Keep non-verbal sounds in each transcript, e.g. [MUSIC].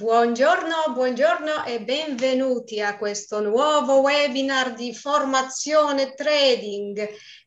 Buongiorno, buongiorno e benvenuti a questo nuovo webinar di formazione trading,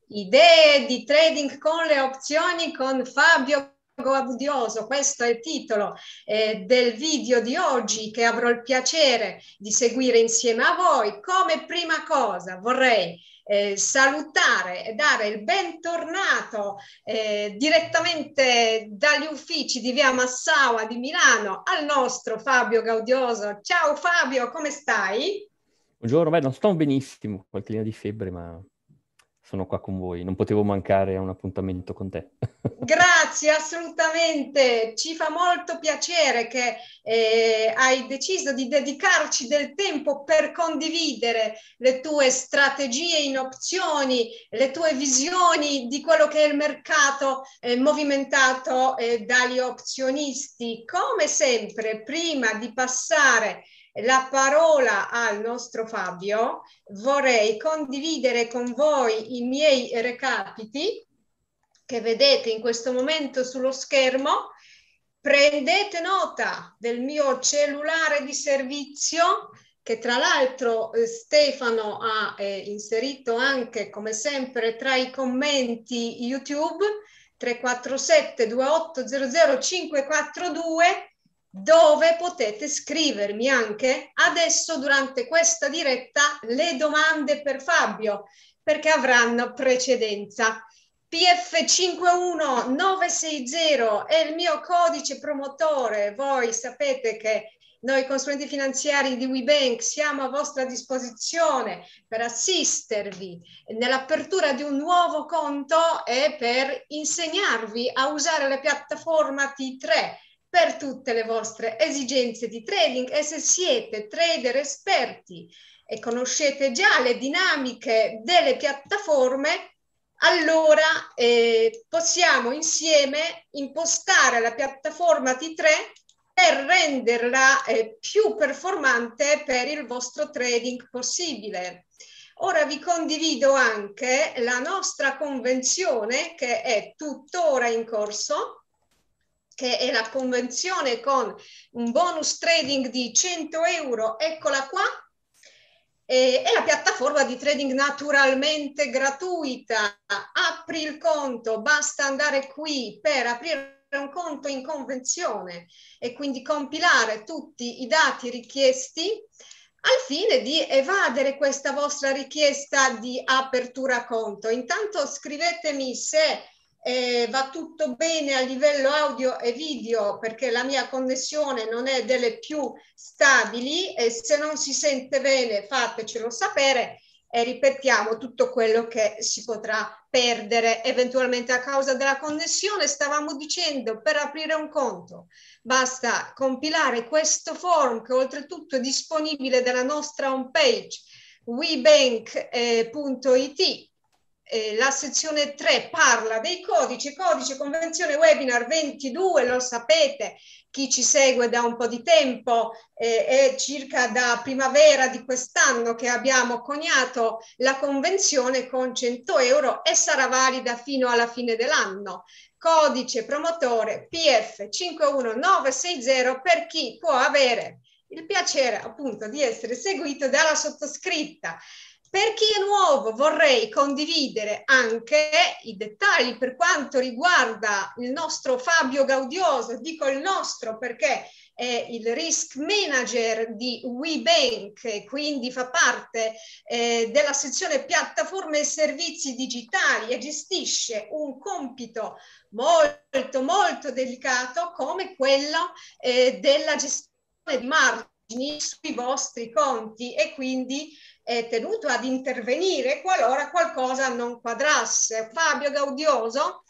idee di trading con le opzioni con Fabio Abudioso, questo è il titolo eh, del video di oggi che avrò il piacere di seguire insieme a voi. Come prima cosa vorrei eh, salutare e dare il bentornato eh, direttamente dagli uffici di via Massaua di Milano al nostro Fabio Gaudioso. Ciao Fabio, come stai? Buongiorno, beh, non sto benissimo, qualche linea di febbre, ma sono qua con voi. Non potevo mancare a un appuntamento con te. [LAUGHS] Grazie, assolutamente. Ci fa molto piacere che eh, hai deciso di dedicarci del tempo per condividere le tue strategie in opzioni, le tue visioni di quello che è il mercato eh, movimentato eh, dagli opzionisti. Come sempre, prima di passare la parola al nostro Fabio, vorrei condividere con voi i miei recapiti che vedete in questo momento sullo schermo. Prendete nota del mio cellulare di servizio che tra l'altro eh, Stefano ha eh, inserito anche come sempre tra i commenti YouTube 347 542 dove potete scrivermi anche adesso durante questa diretta le domande per Fabio perché avranno precedenza. PF51960 è il mio codice promotore, voi sapete che noi consulenti finanziari di WeBank siamo a vostra disposizione per assistervi nell'apertura di un nuovo conto e per insegnarvi a usare la piattaforma T3 per tutte le vostre esigenze di trading e se siete trader esperti e conoscete già le dinamiche delle piattaforme, allora eh, possiamo insieme impostare la piattaforma T3 per renderla eh, più performante per il vostro trading possibile. Ora vi condivido anche la nostra convenzione che è tuttora in corso che è la convenzione con un bonus trading di 100 euro, eccola qua, è la piattaforma di trading naturalmente gratuita. Apri il conto, basta andare qui per aprire un conto in convenzione e quindi compilare tutti i dati richiesti al fine di evadere questa vostra richiesta di apertura conto. Intanto scrivetemi se eh, va tutto bene a livello audio e video perché la mia connessione non è delle più stabili e se non si sente bene fatecelo sapere e ripetiamo tutto quello che si potrà perdere eventualmente a causa della connessione. Stavamo dicendo per aprire un conto basta compilare questo form che oltretutto è disponibile dalla nostra homepage webank.it eh, eh, la sezione 3 parla dei codici, codice, convenzione, webinar 22, lo sapete, chi ci segue da un po' di tempo, eh, è circa da primavera di quest'anno che abbiamo coniato la convenzione con 100 euro e sarà valida fino alla fine dell'anno. Codice promotore PF 51960 per chi può avere il piacere appunto di essere seguito dalla sottoscritta. Per chi è nuovo vorrei condividere anche i dettagli per quanto riguarda il nostro Fabio Gaudioso, dico il nostro perché è il risk manager di WeBank, quindi fa parte eh, della sezione piattaforme e servizi digitali e gestisce un compito molto molto delicato come quello eh, della gestione di margini sui vostri conti e quindi è tenuto ad intervenire qualora qualcosa non quadrasse. Fabio Gaudioso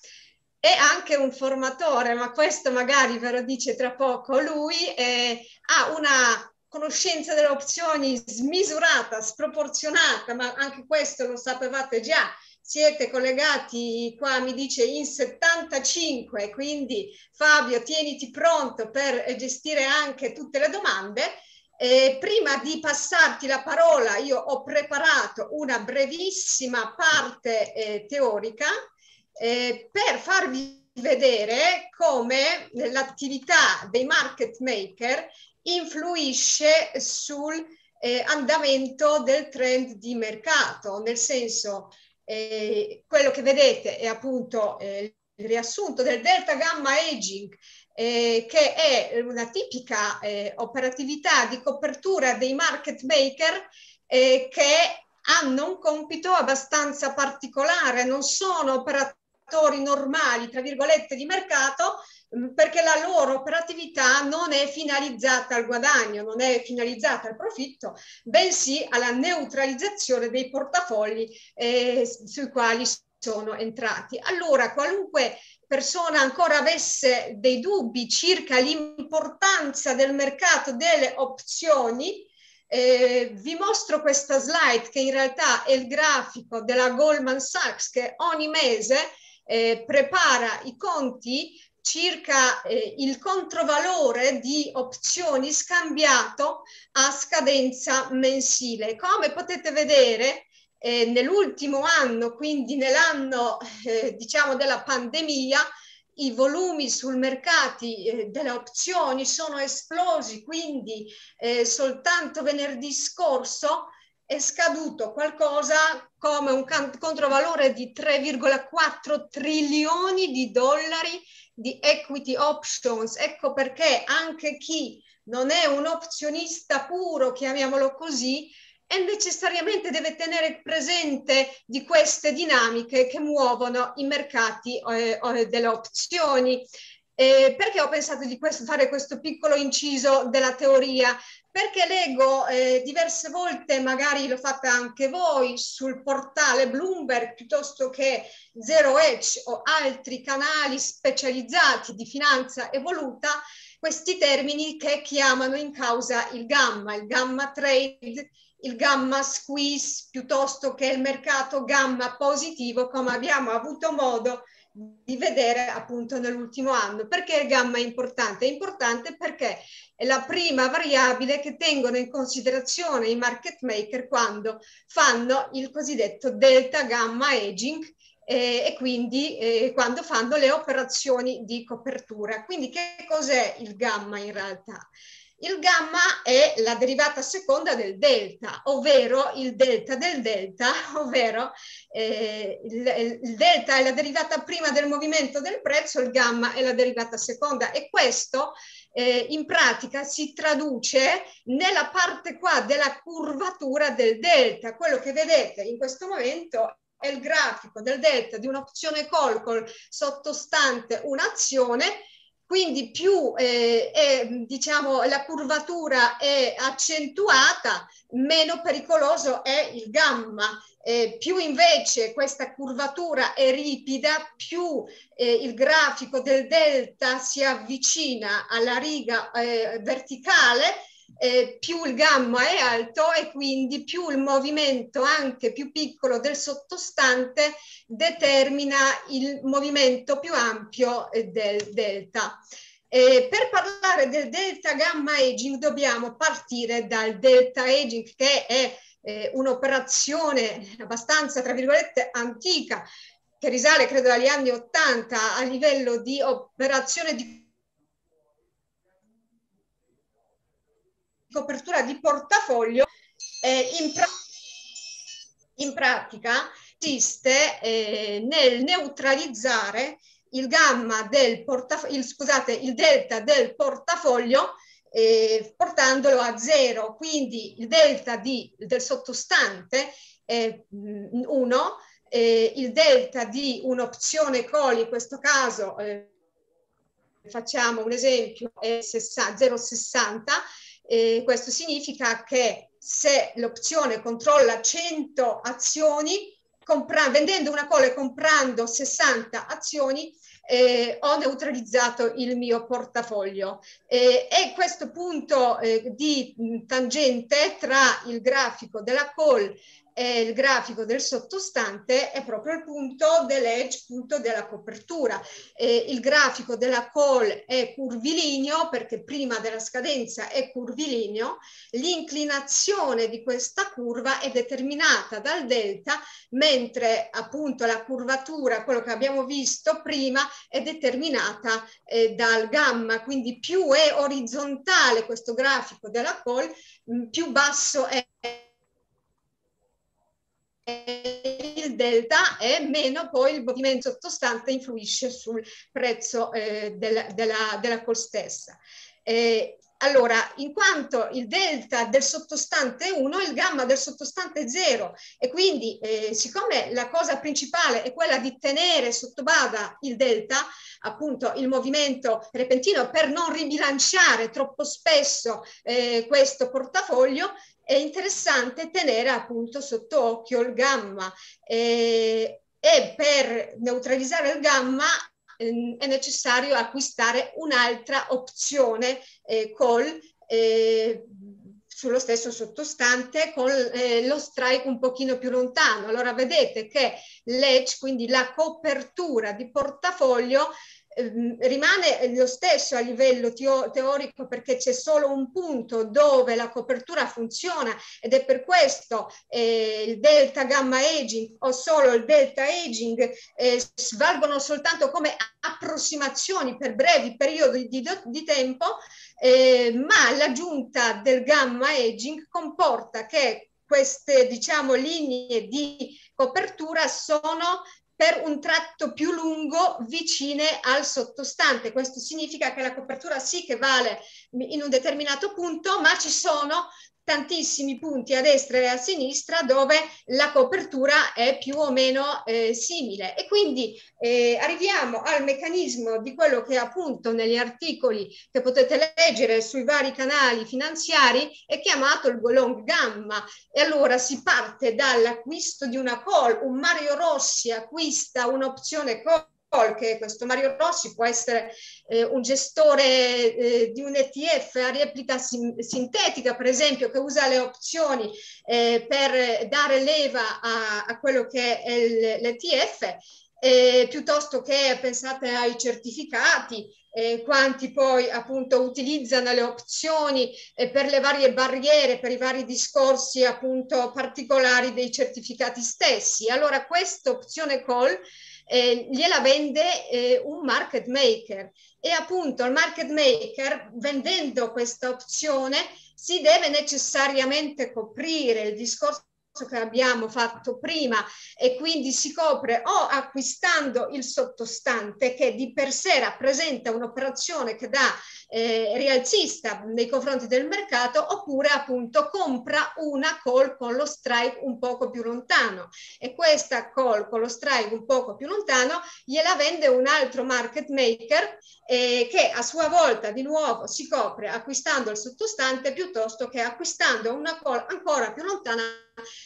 è anche un formatore, ma questo magari ve lo dice tra poco. Lui è, eh, ha una conoscenza delle opzioni smisurata, sproporzionata, ma anche questo lo sapevate già. Siete collegati qua, mi dice, in 75, quindi Fabio, tieniti pronto per gestire anche tutte le domande. Eh, prima di passarti la parola, io ho preparato una brevissima parte eh, teorica eh, per farvi vedere come l'attività dei market maker influisce sul eh, andamento del trend di mercato, nel senso eh, quello che vedete è appunto eh, il riassunto del delta gamma aging eh, che è una tipica eh, operatività di copertura dei market maker eh, che hanno un compito abbastanza particolare, non sono operatori normali, tra virgolette, di mercato, mm, perché la loro operatività non è finalizzata al guadagno, non è finalizzata al profitto, bensì alla neutralizzazione dei portafogli eh, sui quali sono entrati. Allora, qualunque persona ancora avesse dei dubbi circa l'importanza del mercato delle opzioni, eh, vi mostro questa slide che in realtà è il grafico della Goldman Sachs che ogni mese eh, prepara i conti circa eh, il controvalore di opzioni scambiato a scadenza mensile. Come potete vedere, eh, nell'ultimo anno, quindi nell'anno eh, diciamo della pandemia, i volumi sul mercato eh, delle opzioni sono esplosi, quindi eh, soltanto venerdì scorso è scaduto qualcosa come un controvalore di 3,4 trilioni di dollari di equity options. Ecco perché anche chi non è un opzionista puro, chiamiamolo così, e necessariamente deve tenere presente di queste dinamiche che muovono i mercati eh, eh, delle opzioni. Eh, perché ho pensato di questo, fare questo piccolo inciso della teoria? Perché leggo eh, diverse volte, magari lo fate anche voi, sul portale Bloomberg piuttosto che Zero Edge o altri canali specializzati di finanza evoluta, questi termini che chiamano in causa il gamma, il gamma trade, il gamma squeeze piuttosto che il mercato gamma positivo come abbiamo avuto modo di vedere appunto nell'ultimo anno. Perché il gamma è importante? È importante perché è la prima variabile che tengono in considerazione i market maker quando fanno il cosiddetto delta gamma aging eh, e quindi eh, quando fanno le operazioni di copertura. Quindi che cos'è il gamma in realtà? Il gamma è la derivata seconda del delta, ovvero il delta del delta, [LAUGHS] ovvero eh, il, il, delta è la derivata prima del movimento del prezzo, il gamma è la derivata seconda e questo eh, in pratica si traduce nella parte qua della curvatura del delta. Quello che vedete in questo momento è il grafico del delta di un'opzione call col sottostante un'azione quindi più eh, è, diciamo, la curvatura è accentuata, meno pericoloso è il gamma. Eh, più invece questa curvatura è ripida, più eh, il grafico del delta si avvicina alla riga eh, verticale eh, più il gamma è alto e quindi più il movimento anche più piccolo del sottostante determina il movimento più ampio eh, del delta. Eh, per parlare del delta gamma aging dobbiamo partire dal delta aging che è eh, un'operazione abbastanza, tra virgolette, antica che risale credo agli anni 80 a livello di operazione di copertura di portafoglio eh, in, pra- in, pratica consiste eh, nel neutralizzare il gamma del portafoglio, scusate, il delta del portafoglio eh, portandolo a zero, quindi il delta di, del sottostante è 1, mm, eh, il delta di un'opzione coli, in questo caso eh, facciamo un esempio, è 0,60, e questo significa che se l'opzione controlla 100 azioni, compra- vendendo una call e comprando 60 azioni, eh, ho neutralizzato il mio portafoglio. Eh, e questo punto eh, di tangente tra il grafico della call eh, il grafico del sottostante è proprio il punto dell'edge, punto della copertura. Eh, il grafico della call è curvilineo perché prima della scadenza è curvilineo, l'inclinazione di questa curva è determinata dal delta, mentre appunto la curvatura, quello che abbiamo visto prima, è determinata eh, dal gamma, quindi più è orizzontale questo grafico della call, più basso è il delta è meno poi il movimento sottostante influisce sul prezzo eh, del, della, della call stessa. Eh, allora, in quanto il delta del sottostante è 1, il gamma del sottostante è 0 e quindi eh, siccome la cosa principale è quella di tenere sotto bada il delta, appunto il movimento repentino per non ribilanciare troppo spesso eh, questo portafoglio, è interessante tenere appunto sotto occhio il gamma eh, e per neutralizzare il gamma ehm, è necessario acquistare un'altra opzione eh, col eh, sullo stesso sottostante con eh, lo strike un pochino più lontano. Allora vedete che l'edge, quindi la copertura di portafoglio, Ehm, rimane lo stesso a livello teorico perché c'è solo un punto dove la copertura funziona ed è per questo eh, il delta gamma aging o solo il delta aging eh, valgono soltanto come approssimazioni per brevi periodi di, di tempo, eh, ma l'aggiunta del gamma aging comporta che queste diciamo, linee di copertura sono per un tratto più lungo vicine al sottostante. Questo significa che la copertura sì che vale in un determinato punto, ma ci sono tantissimi punti a destra e a sinistra dove la copertura è più o meno eh, simile e quindi eh, arriviamo al meccanismo di quello che appunto negli articoli che potete leggere sui vari canali finanziari è chiamato il Golong Gamma e allora si parte dall'acquisto di una call, un Mario Rossi acquista un'opzione call che questo Mario Rossi può essere eh, un gestore eh, di un ETF a replica sin sintetica, per esempio, che usa le opzioni eh, per dare leva a, a quello che è l'ETF, eh, piuttosto che pensate ai certificati, eh, quanti poi appunto utilizzano le opzioni eh, per le varie barriere, per i vari discorsi appunto particolari dei certificati stessi. Allora questa opzione call eh, gliela vende eh, un market maker e appunto il market maker vendendo questa opzione si deve necessariamente coprire il discorso che abbiamo fatto prima e quindi si copre o acquistando il sottostante che di per sé rappresenta un'operazione che dà eh, rialzista nei confronti del mercato oppure appunto compra una call con lo strike un poco più lontano e questa call con lo strike un poco più lontano gliela vende un altro market maker eh, che a sua volta di nuovo si copre acquistando il sottostante piuttosto che acquistando una call ancora più lontana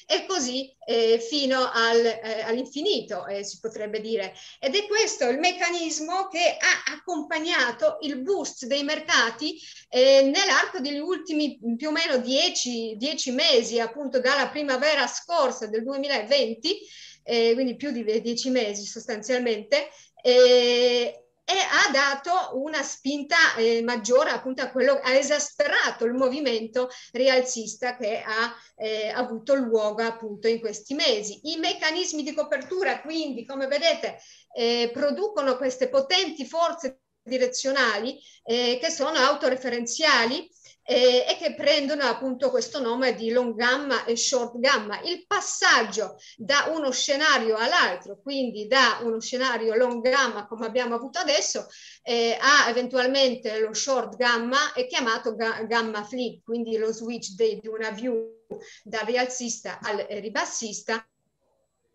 e così eh, fino al, eh, all'infinito, eh, si potrebbe dire. Ed è questo il meccanismo che ha accompagnato il boost dei mercati eh, nell'arco degli ultimi più o meno 10, 10 mesi, appunto dalla primavera scorsa del 2020, eh, quindi più di 10 mesi sostanzialmente. Eh, e ha dato una spinta eh, maggiore appunto a quello, ha esasperato il movimento rialzista che ha eh, avuto luogo appunto in questi mesi. I meccanismi di copertura quindi come vedete eh, producono queste potenti forze direzionali eh, che sono autoreferenziali eh, e che prendono appunto questo nome di long gamma e short gamma. Il passaggio da uno scenario all'altro, quindi da uno scenario long gamma come abbiamo avuto adesso, eh, a eventualmente lo short gamma è chiamato ga- gamma flip, quindi lo switch di, di una view dal rialzista al ribassista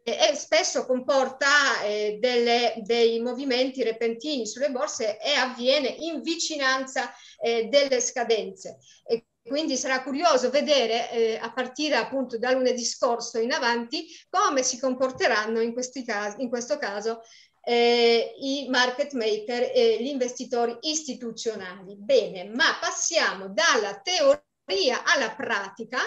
e spesso comporta eh, delle, dei movimenti repentini sulle borse e avviene in vicinanza eh, delle scadenze. E quindi sarà curioso vedere eh, a partire appunto da lunedì scorso in avanti come si comporteranno in, casi, in questo caso eh, i market maker e gli investitori istituzionali. Bene, ma passiamo dalla teoria alla pratica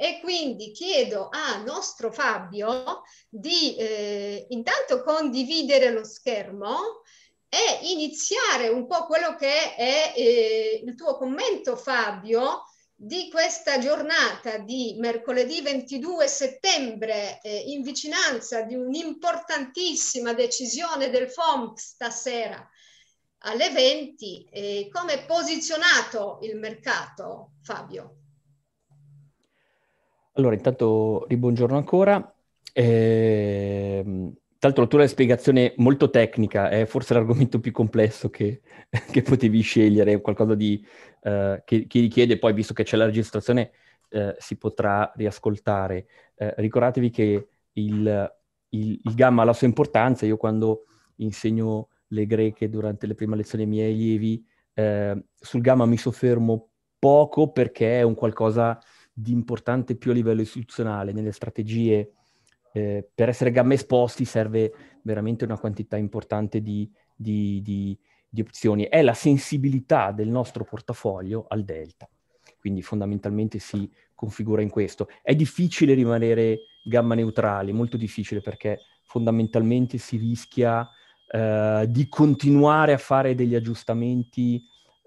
e quindi chiedo a nostro Fabio di eh, intanto condividere lo schermo e iniziare un po' quello che è eh, il tuo commento, Fabio, di questa giornata di mercoledì 22 settembre eh, in vicinanza di un'importantissima decisione del FOMP stasera alle 20. Eh, come è posizionato il mercato, Fabio? Allora, intanto ribongiorno ancora. Eh, tra l'altro la tua spiegazione molto tecnica è forse l'argomento più complesso che, [LAUGHS] che potevi scegliere, qualcosa di, eh, che, che, richiede poi, visto che c'è la registrazione, eh, si potrà riascoltare. Eh, ricordatevi che il, il, il, gamma ha la sua importanza, io quando insegno le greche durante le prime lezioni ai miei allievi, eh, sul gamma mi soffermo poco perché è un qualcosa di importante più a livello istituzionale, nelle strategie, eh, per essere gamma esposti serve veramente una quantità importante di, di, di, di opzioni. È la sensibilità del nostro portafoglio al delta quindi fondamentalmente si configura in questo. È difficile rimanere gamma neutrale, molto difficile perché fondamentalmente si rischia eh, di continuare a fare degli aggiustamenti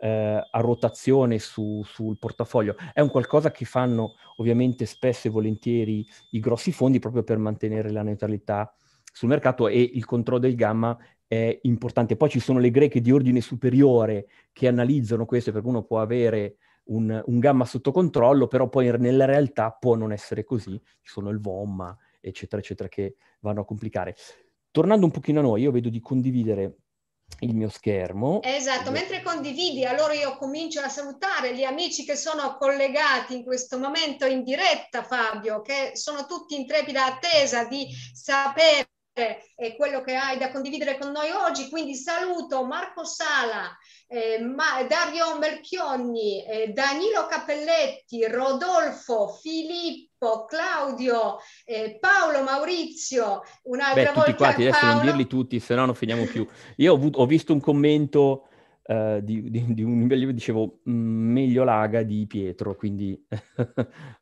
eh, a rotazione su, sul portafoglio. È un qualcosa che fanno ovviamente spesso e volentieri i grossi fondi proprio per mantenere la neutralità sul mercato e il controllo del gamma è importante. Poi ci sono le greche di ordine superiore che analizzano questo perché uno può avere un, un gamma sotto controllo, però poi nella realtà può non essere così. Ci sono il VOM, eccetera, eccetera, che vanno a complicare. Tornando un pochino a noi, io vedo di condividere il mio schermo. Esatto, mentre condividi, allora io comincio a salutare gli amici che sono collegati in questo momento in diretta, Fabio, che sono tutti in trepida attesa di sapere eh, quello che hai da condividere con noi oggi. Quindi saluto Marco Sala, eh, Ma- Dario Melchionni, eh, Danilo Cappelletti, Rodolfo, Filippo. Filippo, Claudio, eh, Paolo, Maurizio, un'altra Beh, volta tutti quanti, adesso non dirli tutti, se no non finiamo più. Io ho, avuto, ho visto un commento uh, di, di, di, un livello, dicevo, mm, meglio Laga di Pietro, quindi...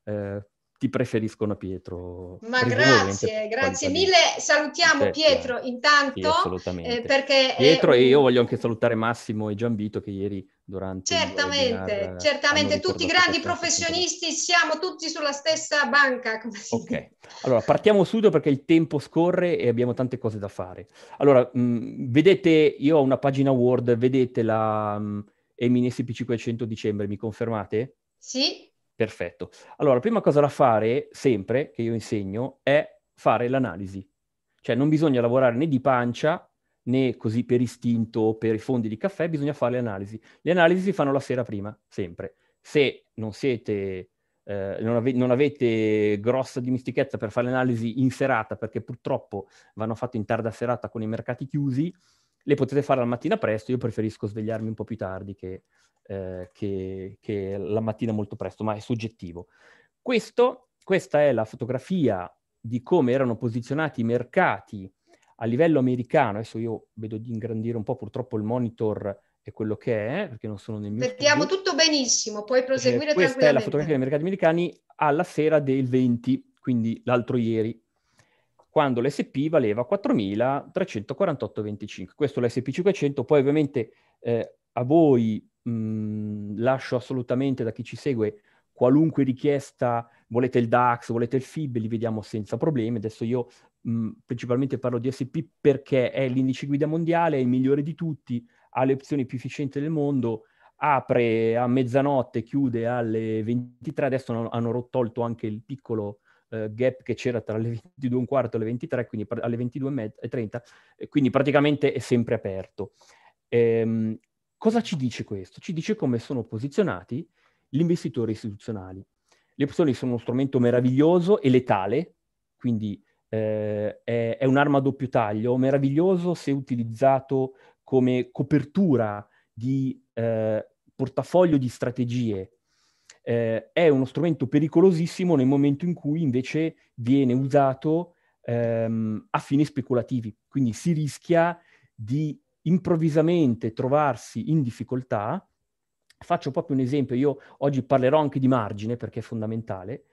uh, [LAUGHS] ti preferiscono Pietro. Ma grazie, grazie mille. Salutiamo certo. Pietro intanto. Sì, eh, perché eh, Pietro è... e io mm, voglio anche salutare Massimo e Giambito che ieri durante... Certamente, webinar, certamente tutti grandi professionisti, siamo tutti sulla stessa banca. ok, allora partiamo subito perché il tempo scorre e abbiamo tante cose da fare. Allora, mh, mm, vedete, io ho una pagina Word, vedete la mh, Emin SP500 dicembre, mi confermate? Sì. Perfetto. Allora, la prima cosa da fare, sempre, che io insegno, è fare l'analisi. Cioè non bisogna lavorare né di pancia, né così per istinto, o per i fondi di caffè, bisogna fare le analisi. Le analisi si fanno la sera prima, sempre. Se non siete... Eh, non, ave- non, avete grossa dimistichezza per fare l'analisi in serata, perché purtroppo vanno fatte in tarda serata con i mercati chiusi, le potete fare la mattina presto, io preferisco svegliarmi un po' più tardi che, eh, che, che la mattina molto presto, ma è soggettivo. Questo, questa è la fotografia di come erano posizionati i mercati a livello americano. Adesso io vedo di ingrandire un po', purtroppo il monitor e quello che è, perché non sono nel mio Mettiamo tutto benissimo, puoi proseguire eh, Questa è la fotografia dei mercati americani alla sera del 20, quindi l'altro ieri, quando l'SP valeva 4.348,25. Questo è l'SP 500, poi ovviamente eh, a voi mh, lascio assolutamente da chi ci segue qualunque richiesta, volete il DAX, volete il FIB, li vediamo senza problemi. Adesso io mh, principalmente parlo di SP perché è l'indice guida mondiale, è il migliore di tutti, ha le opzioni più efficienti del mondo, apre a mezzanotte, chiude alle 23, adesso hanno, hanno tolto anche il piccolo eh, gap che c'era tra le 22 e un quarto e le 23, quindi pr- alle 22 e, med- e 30, e eh, quindi praticamente è sempre aperto. Ehm, cosa ci dice questo? Ci dice come sono posizionati gli investitori istituzionali. Le opzioni sono uno strumento meraviglioso e letale, quindi eh, è, è, un'arma a doppio taglio, meraviglioso se utilizzato come copertura di eh, portafoglio di strategie eh, è uno strumento pericolosissimo nel momento in cui invece viene usato ehm, a fini speculativi. Quindi si rischia di improvvisamente trovarsi in difficoltà. Faccio proprio un esempio, io oggi parlerò anche di margine perché è fondamentale.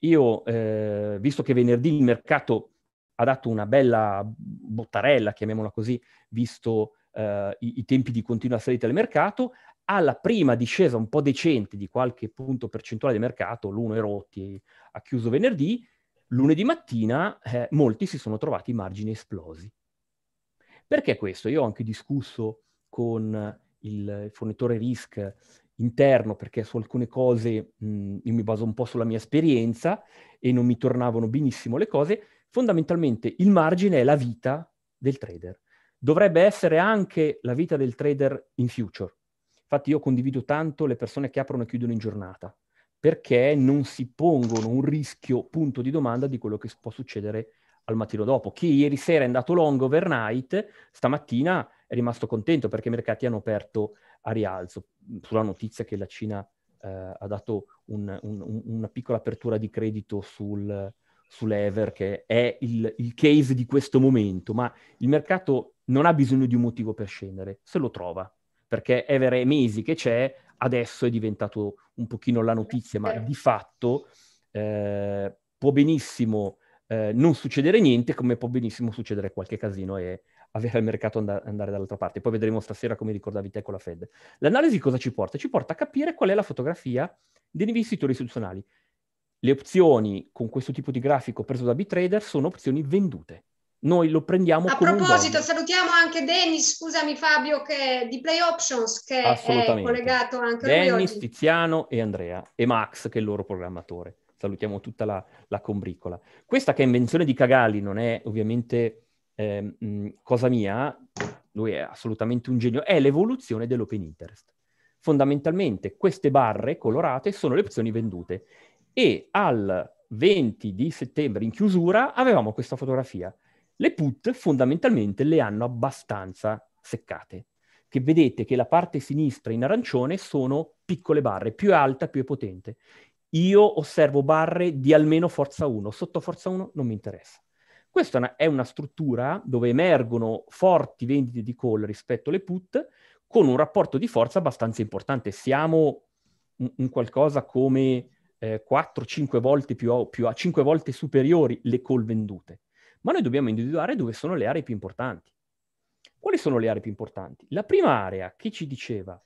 Io, eh, visto che venerdì il mercato ha dato una bella bottarella, chiamiamola così, visto eh, i, i, tempi di continua salita del mercato, alla prima discesa un po' decente di qualche punto percentuale di mercato, l'1 rotti ha chiuso venerdì, lunedì mattina eh, molti si sono trovati i margini esplosi. Perché questo? Io ho anche discusso con il fornitore RISC interno perché su alcune cose mh, mm, io mi baso un po' sulla mia esperienza e non mi tornavano benissimo le cose. Fondamentalmente il margine è la vita del trader. Dovrebbe essere anche la vita del trader in future, Infatti io condivido tanto le persone che aprono e chiudono in giornata, perché non si pongono un rischio punto di domanda di quello che può succedere al mattino dopo. Chi ieri sera è andato long overnight, stamattina è rimasto contento perché i mercati hanno aperto a rialzo sulla notizia che la Cina eh, ha dato un, un, una piccola apertura di credito sul, sull'Ever, che è il, il, case di questo momento, ma il mercato non ha bisogno di un motivo per scendere, se lo trova perché è vero, Ever Mesi che c'è adesso è diventato un pochino la notizia, ma di fatto eh, può benissimo eh, non succedere niente, come può benissimo succedere qualche casino e avere il mercato and- andare dall'altra parte. Poi vedremo stasera come ricordavi te con la Fed. L'analisi cosa ci porta? Ci porta a capire qual è la fotografia degli investitori istituzionali. Le opzioni con questo tipo di grafico preso da BitTrader sono opzioni vendute noi lo prendiamo a proposito salutiamo anche Dennis scusami Fabio che di Play Options che è collegato anche Dennis, Tiziano e Andrea e Max che è il loro programmatore salutiamo tutta la, la combricola questa che è invenzione di Cagali non è ovviamente eh, cosa mia lui è assolutamente un genio è l'evoluzione dell'open interest fondamentalmente queste barre colorate sono le opzioni vendute e al 20 di settembre in chiusura avevamo questa fotografia le put fondamentalmente le hanno abbastanza seccate, che vedete che la parte sinistra in arancione sono piccole barre, più alta più potente. Io osservo barre di almeno forza 1, sotto forza 1 non mi interessa. Questa è una, è una struttura dove emergono forti vendite di call rispetto alle put con un rapporto di forza abbastanza importante. Siamo un, qualcosa come eh, 4-5 volte più, più a 5 volte superiori le call vendute ma noi dobbiamo individuare dove sono le aree più importanti. Quali sono le aree più importanti? La prima area che ci diceva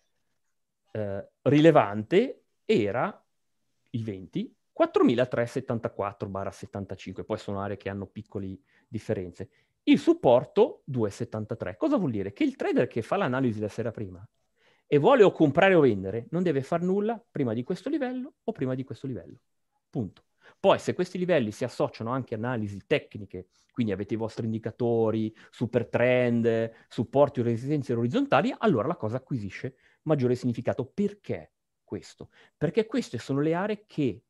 eh, rilevante era il venti, 4374-75, poi sono aree che hanno piccole differenze. Il supporto 273. Cosa vuol dire? Che il trader che fa l'analisi la sera prima e vuole o comprare o vendere, non deve fare nulla prima di questo livello o prima di questo livello. Punto. Poi se questi livelli si associano anche a analisi tecniche, quindi avete i vostri indicatori, super trend, supporti o resistenze orizzontali, allora la cosa acquisisce maggiore significato. Perché questo? Perché queste sono le aree che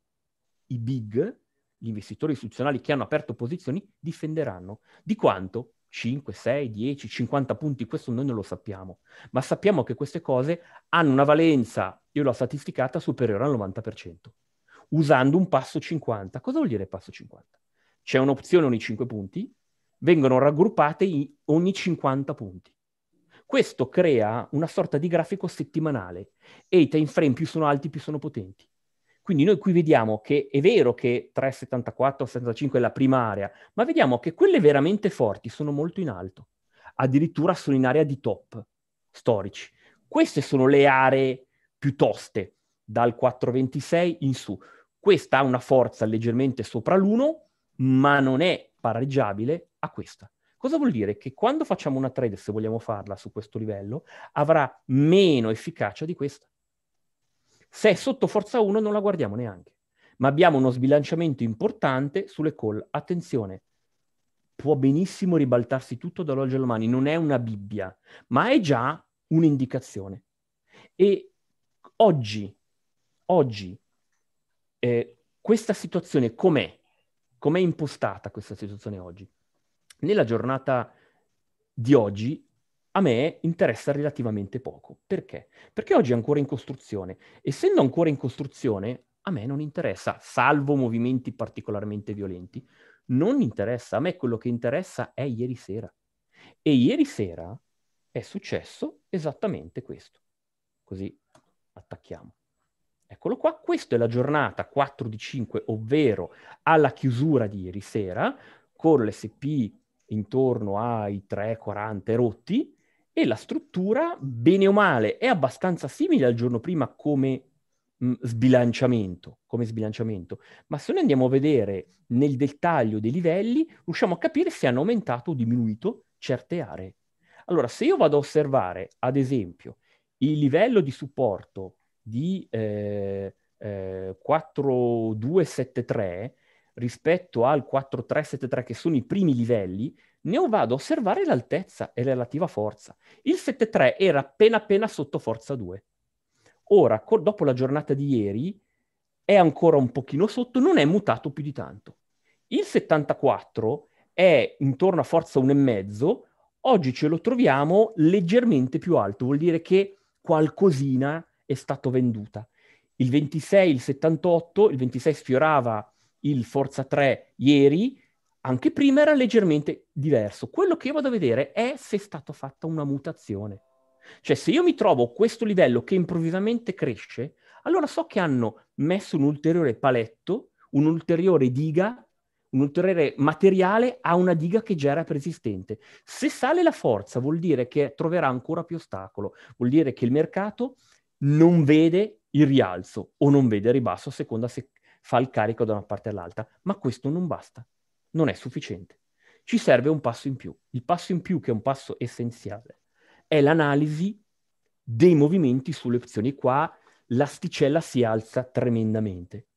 i big, gli investitori istituzionali che hanno aperto posizioni, difenderanno. Di quanto? 5, 6, 10, 50 punti, questo noi non lo sappiamo, ma sappiamo che queste cose hanno una valenza, io l'ho statisticata, superiore al 90% usando un passo 50. Cosa vuol dire passo 50? C'è un'opzione ogni 5 punti, vengono raggruppate ogni 50 punti. Questo crea una sorta di grafico settimanale e i time frame più sono alti più sono potenti. Quindi noi qui vediamo che è vero che 374, 75 è la prima area, ma vediamo che quelle veramente forti sono molto in alto, addirittura sono in area di top storici. Queste sono le aree più toste, dal 426 in su. Questa ha una forza leggermente sopra l'1, ma non è pareggiabile a questa. Cosa vuol dire? Che quando facciamo una trade, se vogliamo farla su questo livello, avrà meno efficacia di questa. Se è sotto forza 1 non la guardiamo neanche, ma abbiamo uno sbilanciamento importante sulle call. Attenzione, può benissimo ribaltarsi tutto dall'oggi al domani, non è una Bibbia, ma è già un'indicazione. E oggi, oggi eh, questa situazione com'è? Com'è impostata questa situazione oggi? Nella giornata di oggi a me interessa relativamente poco. Perché? Perché oggi è ancora in costruzione. Essendo ancora in costruzione, a me non interessa, salvo movimenti particolarmente violenti, non interessa. A me quello che interessa è ieri sera. E ieri sera è successo esattamente questo. Così attacchiamo. Eccolo qua, questa è la giornata 4 di 5, ovvero alla chiusura di ieri sera, con l'SP intorno ai 3,40 rotti, e la struttura, bene o male, è abbastanza simile al giorno prima come mm, sbilanciamento, come sbilanciamento. Ma se noi andiamo a vedere nel dettaglio dei livelli, riusciamo a capire se hanno aumentato o diminuito certe aree. Allora, se io vado a osservare, ad esempio, il livello di supporto di eh, eh, 4273 rispetto al 4373 che sono i primi livelli, ne vado a osservare l'altezza e la relativa forza. Il 73 era appena appena sotto forza 2. Ora, co- dopo la giornata di ieri, è ancora un pochino sotto, non è mutato più di tanto. Il 74 è intorno a forza 1,5, oggi ce lo troviamo leggermente più alto, vuol dire che qualcosina è stata venduta. Il 26, il 78, il 26 sfiorava il Forza 3 ieri, anche prima era leggermente diverso. Quello che io vado a vedere è se è stata fatta una mutazione. Cioè, se io mi trovo questo livello che improvvisamente cresce, allora so che hanno messo un ulteriore paletto, un'ulteriore diga, un ulteriore materiale a una diga che già era preesistente. Se sale la forza vuol dire che troverà ancora più ostacolo, vuol dire che il mercato non vede il rialzo o non vede il ribasso a seconda se fa il carico da una parte all'altra, ma questo non basta, non è sufficiente. Ci serve un passo in più. Il passo in più, che è un passo essenziale, è l'analisi dei movimenti sulle opzioni. Qua l'asticella si alza tremendamente.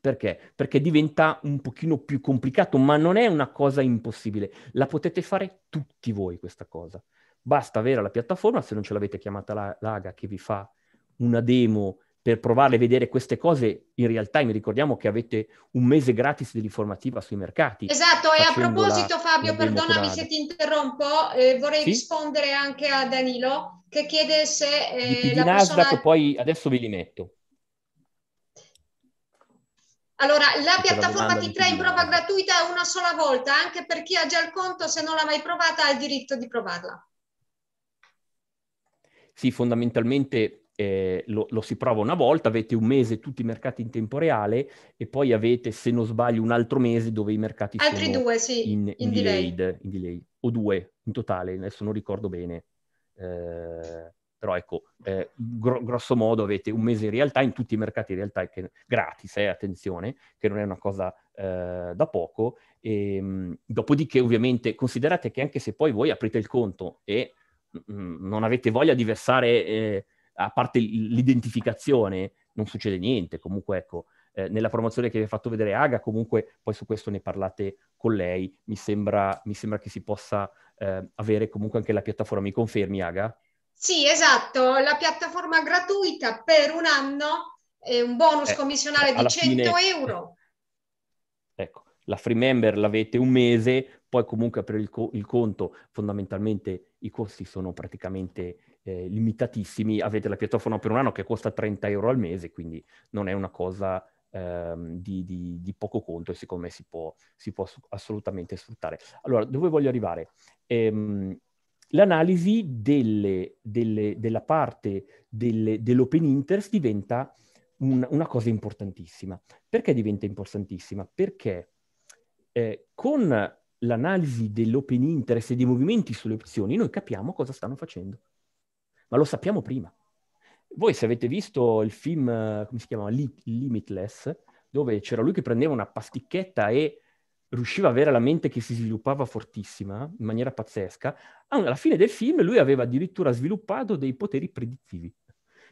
Perché? Perché diventa un pochino più complicato, ma non è una cosa impossibile. La potete fare tutti voi questa cosa basta avere la piattaforma, se non ce l'avete chiamata Laga che vi fa una demo per provare a vedere queste cose in realtà time. Ricordiamo che avete un mese gratis dell'informativa sui mercati. Esatto, e a proposito la, Fabio, perdonami se ti interrompo, eh, vorrei sì? rispondere anche a Danilo che chiede se... Eh, di la Nasdaq persona... poi adesso vi li metto. Allora, la piattaforma T3 in prova gratuita una sola volta, anche per chi ha già il conto, se non l'ha mai provata ha il diritto di provarla sì, fondamentalmente eh, lo, lo, si prova una volta, avete un mese tutti i mercati in tempo reale e poi avete, se non sbaglio, un altro mese dove i mercati Altri sono due, sì, in, in, in, delayed, delay. in, delay, o due in totale, adesso non ricordo bene. Eh, però ecco, eh, gro- grosso modo avete un mese in realtà in tutti i mercati in realtà che, gratis, eh, attenzione, che non è una cosa eh, da poco. E, ehm, mh, dopodiché ovviamente considerate che anche se poi voi aprite il conto e Mm, mm, non avete voglia di versare, eh, a parte l'identificazione, non succede niente. Comunque, ecco, eh, nella promozione che vi ha fatto vedere Aga, comunque poi su questo ne parlate con lei. Mi sembra, mi sembra che si possa eh, avere comunque anche la piattaforma. Mi confermi, Aga? Sì, esatto, la piattaforma gratuita per un anno è un bonus eh, commissionale di 100 fine... euro. Ecco, la free member l'avete un mese, poi comunque per il, co- il conto fondamentalmente i costi sono praticamente eh, limitatissimi, avete la piattaforma per un anno che costa 30 euro al mese, quindi non è una cosa ehm, di, di, di, poco conto e siccome si può, si può assolutamente sfruttare. Allora, dove voglio arrivare? Ehm, l'analisi delle, delle, della parte delle, dell'open interest diventa un, una cosa importantissima. Perché diventa importantissima? Perché eh, con l'analisi dell'open interest e dei movimenti sulle opzioni, noi capiamo cosa stanno facendo. Ma lo sappiamo prima. Voi se avete visto il film, eh, come si chiama, Limitless, dove c'era lui che prendeva una pasticchetta e riusciva a avere la mente che si sviluppava fortissima, in maniera pazzesca, ah, alla fine del film lui aveva addirittura sviluppato dei poteri predittivi.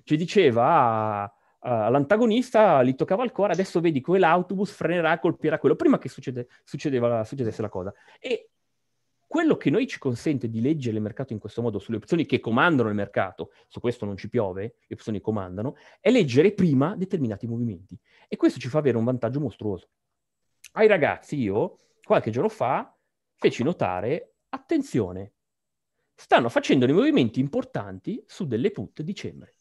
Cioè diceva, ah, eh, all'antagonista, gli toccava il cuore, adesso vedi come l'autobus frenerà, colpirà quello, prima che succede, succedesse la cosa. E quello che noi ci consente di leggere il mercato in questo modo, sulle opzioni che comandano il mercato, su questo non ci piove, le opzioni comandano, è leggere prima determinati movimenti. E questo ci fa avere un vantaggio mostruoso. Ai ragazzi io, qualche giorno fa, feci notare, attenzione, stanno facendo dei movimenti importanti su delle put dicembre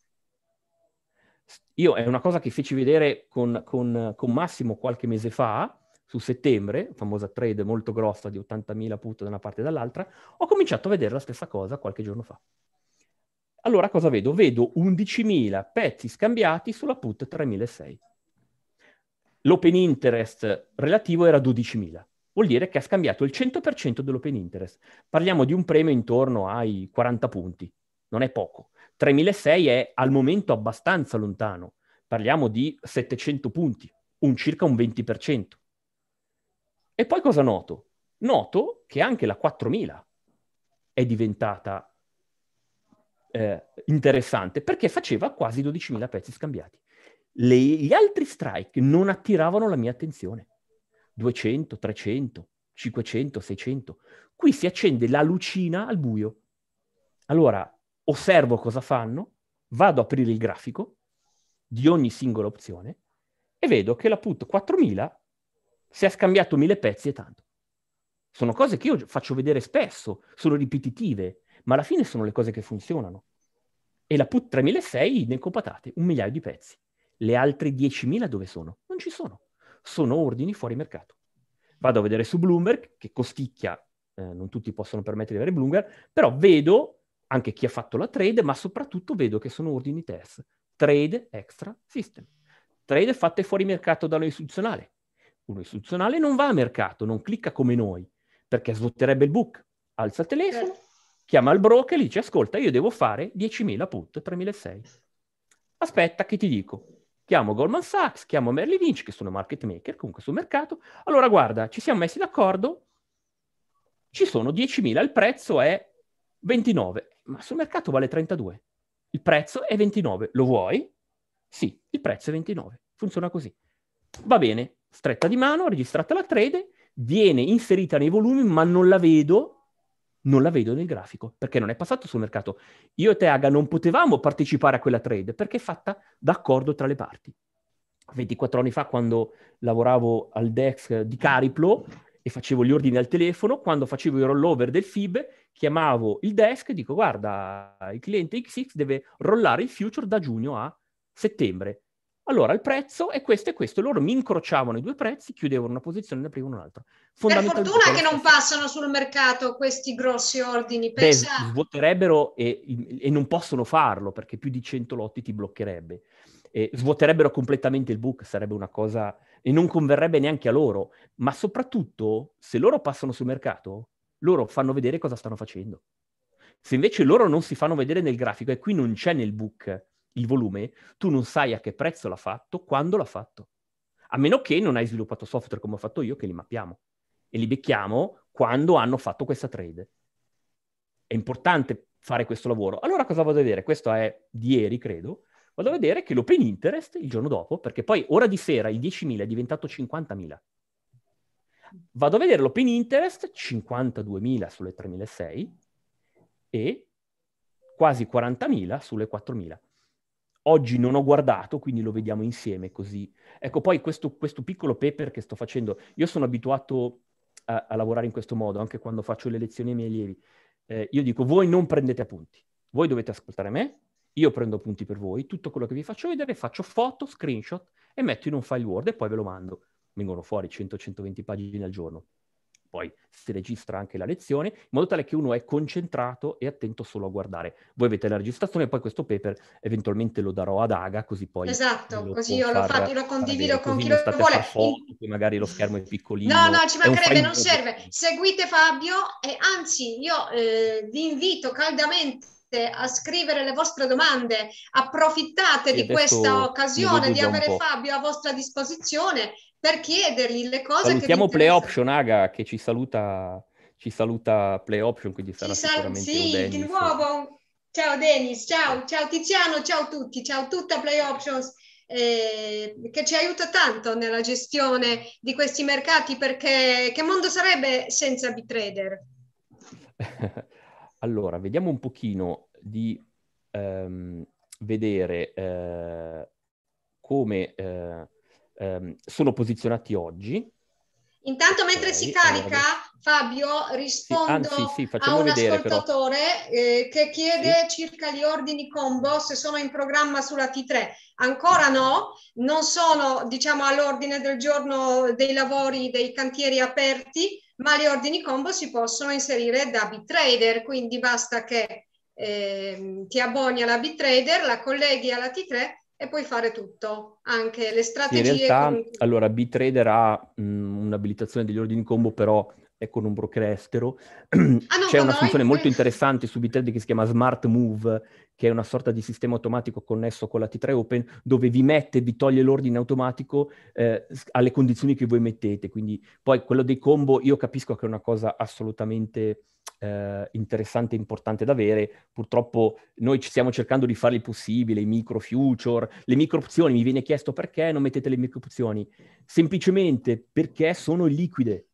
io è una cosa che feci vedere con, con, con Massimo qualche mese fa, su settembre, famosa trade molto grossa di 80.000 put da una parte e dall'altra, ho cominciato a vedere la stessa cosa qualche giorno fa. Allora cosa vedo? Vedo 11.000 pezzi scambiati sulla put 3.600. L'open interest relativo era 12.000. Vuol dire che ha scambiato il 100% dell'open interest. Parliamo di un premio intorno ai 40 punti. Non è poco. 3600 è al momento abbastanza lontano, parliamo di 700 punti, un circa un 20%. E poi cosa noto? Noto che anche la 4000 è diventata eh, interessante perché faceva quasi 12.000 pezzi scambiati. Le, gli altri strike non attiravano la mia attenzione. 200, 300, 500, 600. Qui si accende la lucina al buio. Allora, osservo cosa fanno, vado ad aprire il grafico di ogni singola opzione e vedo che la put 4000 si è scambiato 1000 pezzi e tanto. Sono cose che io faccio vedere spesso, sono ripetitive, ma alla fine sono le cose che funzionano. E la put 3006 ne compatate un migliaio di pezzi. Le altre 10.000 dove sono? Non ci sono. Sono ordini fuori mercato. Vado a vedere su Bloomberg, che costicchia, eh, non tutti possono permettere di avere Bloomberg, però vedo anche chi ha fatto la trade, ma soprattutto vedo che sono ordini test. trade extra system, trade fatte fuori mercato da uno istituzionale. Uno istituzionale non va a mercato, non clicca come noi, perché svuoterebbe il book, alza il telefono, certo. chiama il broker e gli dice ascolta, io devo fare 10.000 put, 3.600. Aspetta che ti dico, chiamo Goldman Sachs, chiamo Merrill Lynch, che sono market maker comunque sul mercato. Allora guarda, ci siamo messi d'accordo, ci sono 10.000, il prezzo è 29 ma sul mercato vale 32, il prezzo è 29, lo vuoi? Sì, il prezzo è 29, funziona così. Va bene, stretta di mano, registrata la trade, viene inserita nei volumi, ma non la vedo non la vedo nel grafico perché non è passato sul mercato. Io e te, Aga, non potevamo partecipare a quella trade perché è fatta d'accordo tra le parti. 24 anni fa, quando lavoravo al DEX di Cariplo e facevo gli ordini al telefono, quando facevo i rollover del FIB, chiamavo il desk e dico guarda, il cliente XX deve rollare il future da giugno a settembre. Allora il prezzo è questo e questo, loro mi incrociavano i due prezzi, chiudevano una posizione e ne aprivano un'altra. Per fortuna che non passano sul mercato questi grossi ordini, pensate. Svuoterebbero e, e, non possono farlo perché più di 100 lotti ti bloccherebbe. E svuoterebbero completamente il book, sarebbe una cosa... e non converrebbe neanche a loro, ma soprattutto se loro passano sul mercato loro fanno vedere cosa stanno facendo. Se invece loro non si fanno vedere nel grafico e qui non c'è nel book il volume, tu non sai a che prezzo l'ha fatto, quando l'ha fatto. A meno che non hai sviluppato software come ho fatto io, che li mappiamo e li becchiamo quando hanno fatto questa trade. È importante fare questo lavoro. Allora cosa vado a vedere? Questo è di ieri, credo. Vado a vedere che l'open interest il giorno dopo, perché poi ora di sera il 10.000 è diventato 50.000. Vado a vedere l'open interest, 52.000 sulle 3.600 e quasi 40.000 sulle 4.000. Oggi non ho guardato, quindi lo vediamo insieme così. Ecco, poi questo, questo piccolo paper che sto facendo, io sono abituato a, a, lavorare in questo modo, anche quando faccio le lezioni ai miei allievi. Eh, io dico, voi non prendete appunti, voi dovete ascoltare me, io prendo appunti per voi, tutto quello che vi faccio vedere, faccio foto, screenshot e metto in un file Word e poi ve lo mando vengono fuori 100-120 pagine al giorno. Poi si registra anche la lezione, in modo tale che uno è concentrato e attento solo a guardare. Voi avete la registrazione, e poi questo paper eventualmente lo darò ad Aga, così poi... Esatto, così io lo, far, lo condivido con chi lo vuole. Foto, magari lo schermo è piccolino. No, no, ci mancherebbe, non serve. Seguite Fabio e anzi io eh, vi invito caldamente a scrivere le vostre domande, approfittate e di questa occasione di avere Fabio a vostra disposizione per chiedergli le cose Salutiamo che... Play Option, Aga, che ci saluta, ci saluta Play Option, quindi sarà ci sal- sicuramente Sì, Odenis. di nuovo. Ciao Denis, ciao, ciao Tiziano, ciao a tutti, ciao tutta Play Options. Eh, che ci aiuta tanto nella gestione di questi mercati perché che mondo sarebbe senza Bitrader? [LAUGHS] allora, vediamo un pochino di ehm, vedere eh, come eh, ehm, sono posizionati oggi. Intanto mentre si eh, carica, Fabio, rispondo sì, anzi, sì, a un vedere, ascoltatore eh, che chiede sì. circa gli ordini combo se sono in programma sulla T3. Ancora no, non sono diciamo, all'ordine del giorno dei lavori dei cantieri aperti, ma gli ordini combo si possono inserire da BitTrader, quindi basta che eh, ti abboni alla BitTrader, la colleghi alla T3 e puoi fare tutto, anche le strategie. in realtà, con... allora, BitTrader ha mh, un'abilitazione degli ordini combo, però è con un broker estero. Ah, no, C'è una funzione molto interessante su Bitrade che si chiama Smart Move, che è una sorta di sistema automatico connesso con la T3 Open, dove vi mette, vi toglie l'ordine automatico eh, alle condizioni che voi mettete. Quindi poi quello dei combo, io capisco che è una cosa assolutamente eh, interessante e importante da avere. Purtroppo noi ci stiamo cercando di fare il possibile, i micro future, le micro opzioni. Mi viene chiesto perché non mettete le micro opzioni? Semplicemente perché sono liquide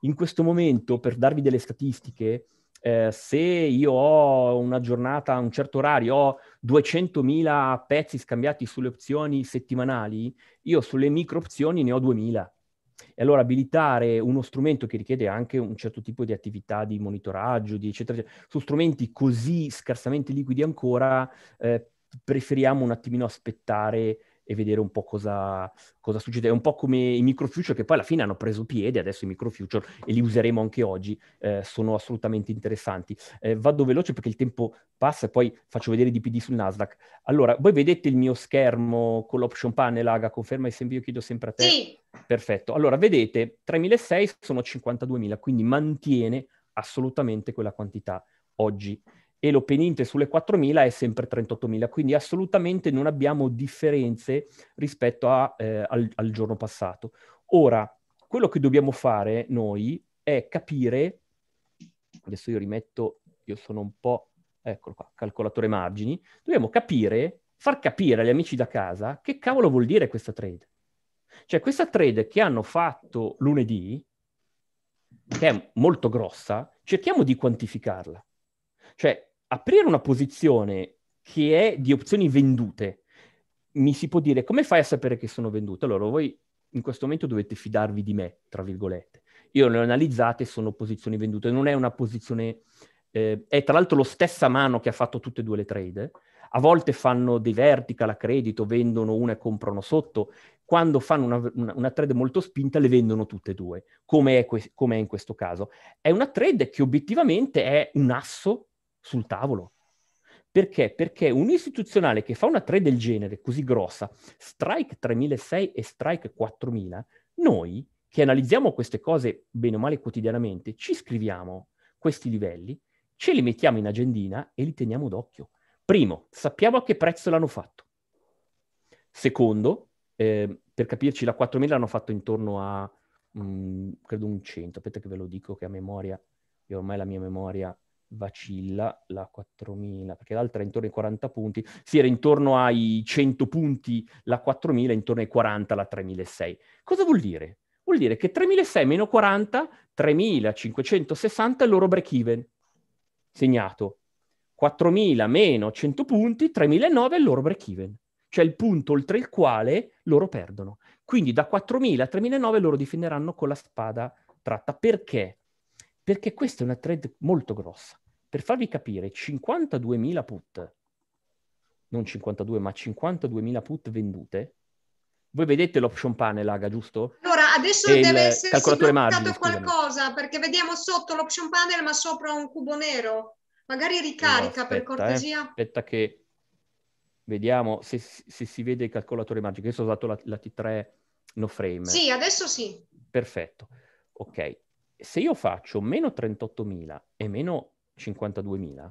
in questo momento, per darvi delle statistiche, eh, se io ho una giornata a un certo orario, ho 200.000 pezzi scambiati sulle opzioni settimanali, io sulle micro opzioni ne ho 2.000. E allora abilitare uno strumento che richiede anche un certo tipo di attività di monitoraggio, di eccetera, eccetera, su strumenti così scarsamente liquidi ancora, eh, preferiamo un attimino aspettare e vedere un po' cosa, cosa succede. È un po' come i microfuture che poi alla fine hanno preso piede, adesso i microfuture, e li useremo anche oggi, eh, sono assolutamente interessanti. Eh, vado veloce perché il tempo passa e poi faccio vedere i DPD sul Nasdaq. Allora, voi vedete il mio schermo con l'option panel, Aga, conferma e sempre, io chiedo sempre a te. Sì. Perfetto. Allora, vedete, 3.600 sono 52.000, quindi mantiene assolutamente quella quantità oggi e l'open l'openinte sulle 4.000 è sempre 38.000, quindi assolutamente non abbiamo differenze rispetto a, eh, al, al giorno passato. Ora, quello che dobbiamo fare noi è capire, adesso io rimetto, io sono un po', eccolo qua, calcolatore margini, dobbiamo capire, far capire agli amici da casa che cavolo vuol dire questa trade. Cioè questa trade che hanno fatto lunedì, che è molto grossa, cerchiamo di quantificarla. Cioè, aprire una posizione che è di opzioni vendute, mi si può dire come fai a sapere che sono vendute? Allora voi in questo momento dovete fidarvi di me, tra virgolette. Io le ho analizzate, sono posizioni vendute, non è una posizione... Eh, è tra l'altro la stessa mano che ha fatto tutte e due le trade. A volte fanno dei vertical a credito, vendono una e comprano sotto. Quando fanno una, una, una trade molto spinta le vendono tutte e due, come è, que- come è in questo caso. È una trade che obiettivamente è un asso sul tavolo. Perché? Perché un istituzionale che fa una 3 del genere, così grossa, strike 3.600 e strike 4000, noi che analizziamo queste cose bene o male quotidianamente, ci scriviamo questi livelli, ce li mettiamo in agendina e li teniamo d'occhio. Primo, sappiamo a che prezzo l'hanno fatto. Secondo, eh, per capirci, la 4000 l'hanno fatto intorno a, mh, mm, credo, un 100. Aspetta che ve lo dico che a memoria, e ormai la mia memoria vacilla la 4000, perché l'altra è intorno ai 40 punti, sì, era intorno ai 100 punti la 4000, intorno ai 40 la 3006 Cosa vuol dire? Vuol dire che 3006 meno 40, 3560 è il loro break even segnato. 4000 meno 100 punti, 3009 è il loro break even, cioè il punto oltre il quale loro perdono. Quindi da 4000 a 3009 loro difenderanno con la spada tratta. Perché? perché questa è una trade molto grossa. Per farvi capire, 52.000 put, non 52, ma 52.000 put vendute. Voi vedete l'option panel, Aga, giusto? Allora, adesso e deve essere sbloccato qualcosa, perché vediamo sotto l'option panel, ma sopra un cubo nero. Magari ricarica, no, aspetta, per eh. cortesia. Eh, aspetta che vediamo se, se, si vede il calcolatore magico. Adesso ho usato la, la T3 no frame. Sì, adesso sì. Perfetto. Ok. Se io faccio meno 38.000 e meno 52.000,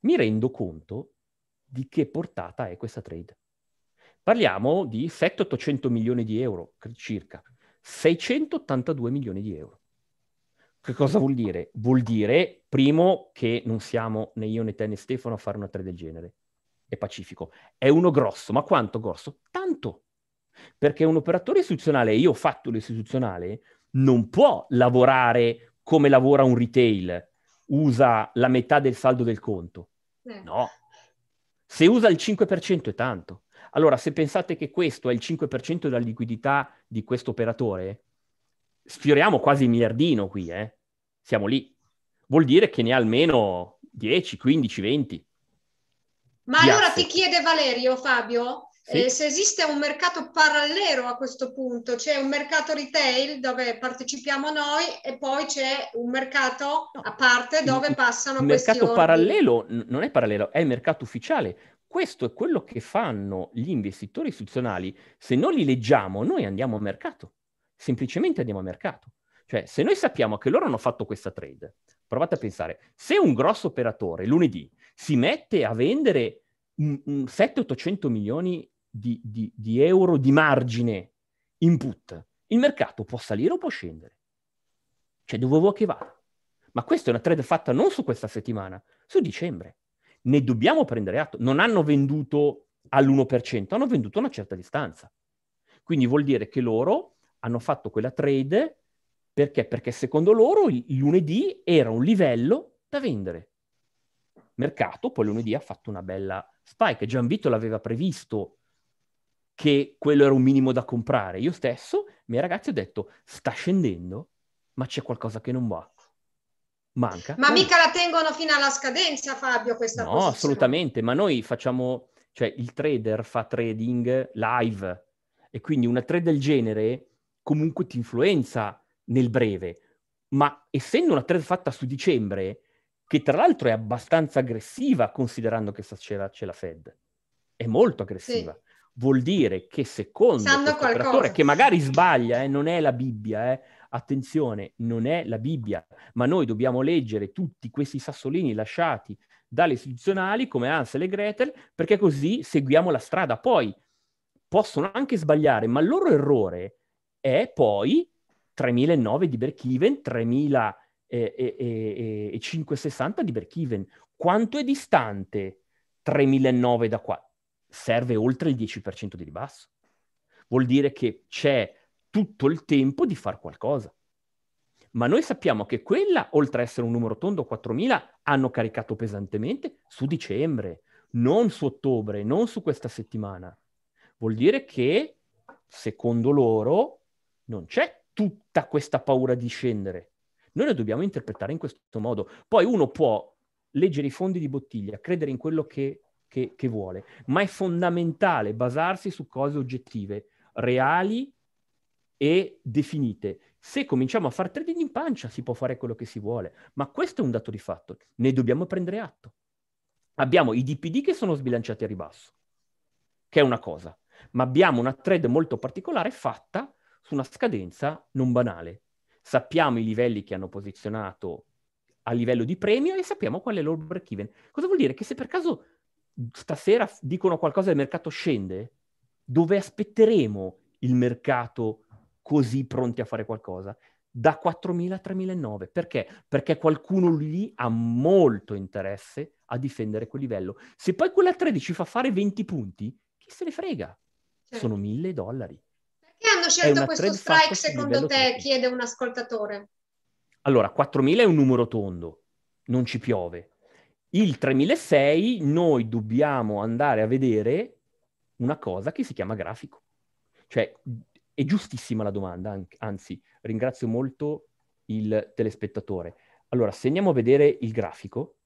mi rendo conto di che portata è questa trade. Parliamo di 7-800 milioni di euro circa, 682 milioni di euro. Che cosa vuol dire? Vuol dire, primo, che non siamo né io né te né Stefano a fare una trade del genere. È pacifico. È uno grosso, ma quanto grosso? Tanto. Perché un operatore istituzionale, io ho fatto l'istituzionale, non può lavorare come lavora un retail, usa la metà del saldo del conto. Eh. No. Se usa il 5% è tanto. Allora, se pensate che questo è il 5% della liquidità di questo operatore, sfioriamo quasi il miliardino qui, eh? Siamo lì. Vuol dire che ne ha almeno 10, 15, 20. Ma allora ti chiede Valerio, Fabio, sì. Eh, se esiste un mercato parallelo a questo punto, c'è un mercato retail dove partecipiamo noi e poi c'è un mercato no. a parte dove il, passano questi. Il mercato questioni. parallelo non è parallelo, è il mercato ufficiale. Questo è quello che fanno gli investitori istituzionali. Se non li leggiamo, noi andiamo a mercato. Semplicemente andiamo a mercato. Cioè, se noi sappiamo che loro hanno fatto questa trade, provate a pensare, se un grosso operatore lunedì si mette a vendere 7-800 milioni di, di, di euro di margine input, il mercato può salire o può scendere. Cioè dove vuoi che vada. Ma questa è una trade fatta non su questa settimana, su dicembre. Ne dobbiamo prendere atto. Non hanno venduto all'1%, hanno venduto a una certa distanza. Quindi vuol dire che loro hanno fatto quella trade perché? Perché secondo loro il lunedì era un livello da vendere. Mercato poi lunedì ha fatto una bella spike. Gianvito l'aveva previsto che quello era un minimo da comprare. Io stesso, mia ragazza, ho detto, sta scendendo, ma c'è qualcosa che non va. Manca. Ma mica la tengono fino alla scadenza, Fabio, questa no, posizione. assolutamente, ma noi facciamo, cioè il trader fa trading live e quindi una trade del genere comunque ti influenza nel breve, ma essendo una trade fatta su dicembre, che tra l'altro è abbastanza aggressiva considerando che c'è la, c'è la Fed, è molto aggressiva. Sì vuol dire che secondo l'operatore che magari sbaglia, eh, non è la Bibbia, eh, attenzione, non è la Bibbia, ma noi dobbiamo leggere tutti questi sassolini lasciati dalle istituzionali come Hansel e Gretel, perché così seguiamo la strada. Poi possono anche sbagliare, ma il loro errore è poi 3009 di Berkhiven, 3560 eh, eh, eh, di Berkhiven. Quanto è distante 3009 da qua? serve oltre il 10% di ribasso. Vuol dire che c'è tutto il tempo di fare qualcosa. Ma noi sappiamo che quella, oltre a essere un numero tondo 4.000, hanno caricato pesantemente su dicembre, non su ottobre, non su questa settimana. Vuol dire che, secondo loro, non c'è tutta questa paura di scendere. Noi la dobbiamo interpretare in questo modo. Poi uno può leggere i fondi di bottiglia, credere in quello che che, che vuole, ma è fondamentale basarsi su cose oggettive, reali e definite. Se cominciamo a fare trading in pancia si può fare quello che si vuole, ma questo è un dato di fatto, ne dobbiamo prendere atto. Abbiamo i DPD che sono sbilanciati a ribasso, che è una cosa, ma abbiamo una thread molto particolare fatta su una scadenza non banale. Sappiamo i livelli che hanno posizionato a livello di premio e sappiamo qual è il loro break even. Cosa vuol dire? Che se per caso stasera dicono qualcosa e il mercato scende, dove aspetteremo il mercato così pronti a fare qualcosa? Da 4.000 a 3.009. Perché? Perché qualcuno lì ha molto interesse a difendere quel livello. Se poi quella 13 fa fare 20 punti, chi se ne frega? Certo. Sono 1.000 dollari. Perché hanno scelto questo strike secondo te? Chiede un ascoltatore. Allora, 4.000 è un numero tondo, non ci piove il 3006 noi dobbiamo andare a vedere una cosa che si chiama grafico. Cioè, è giustissima la domanda, anzi, ringrazio molto il telespettatore. Allora, se andiamo a vedere il grafico,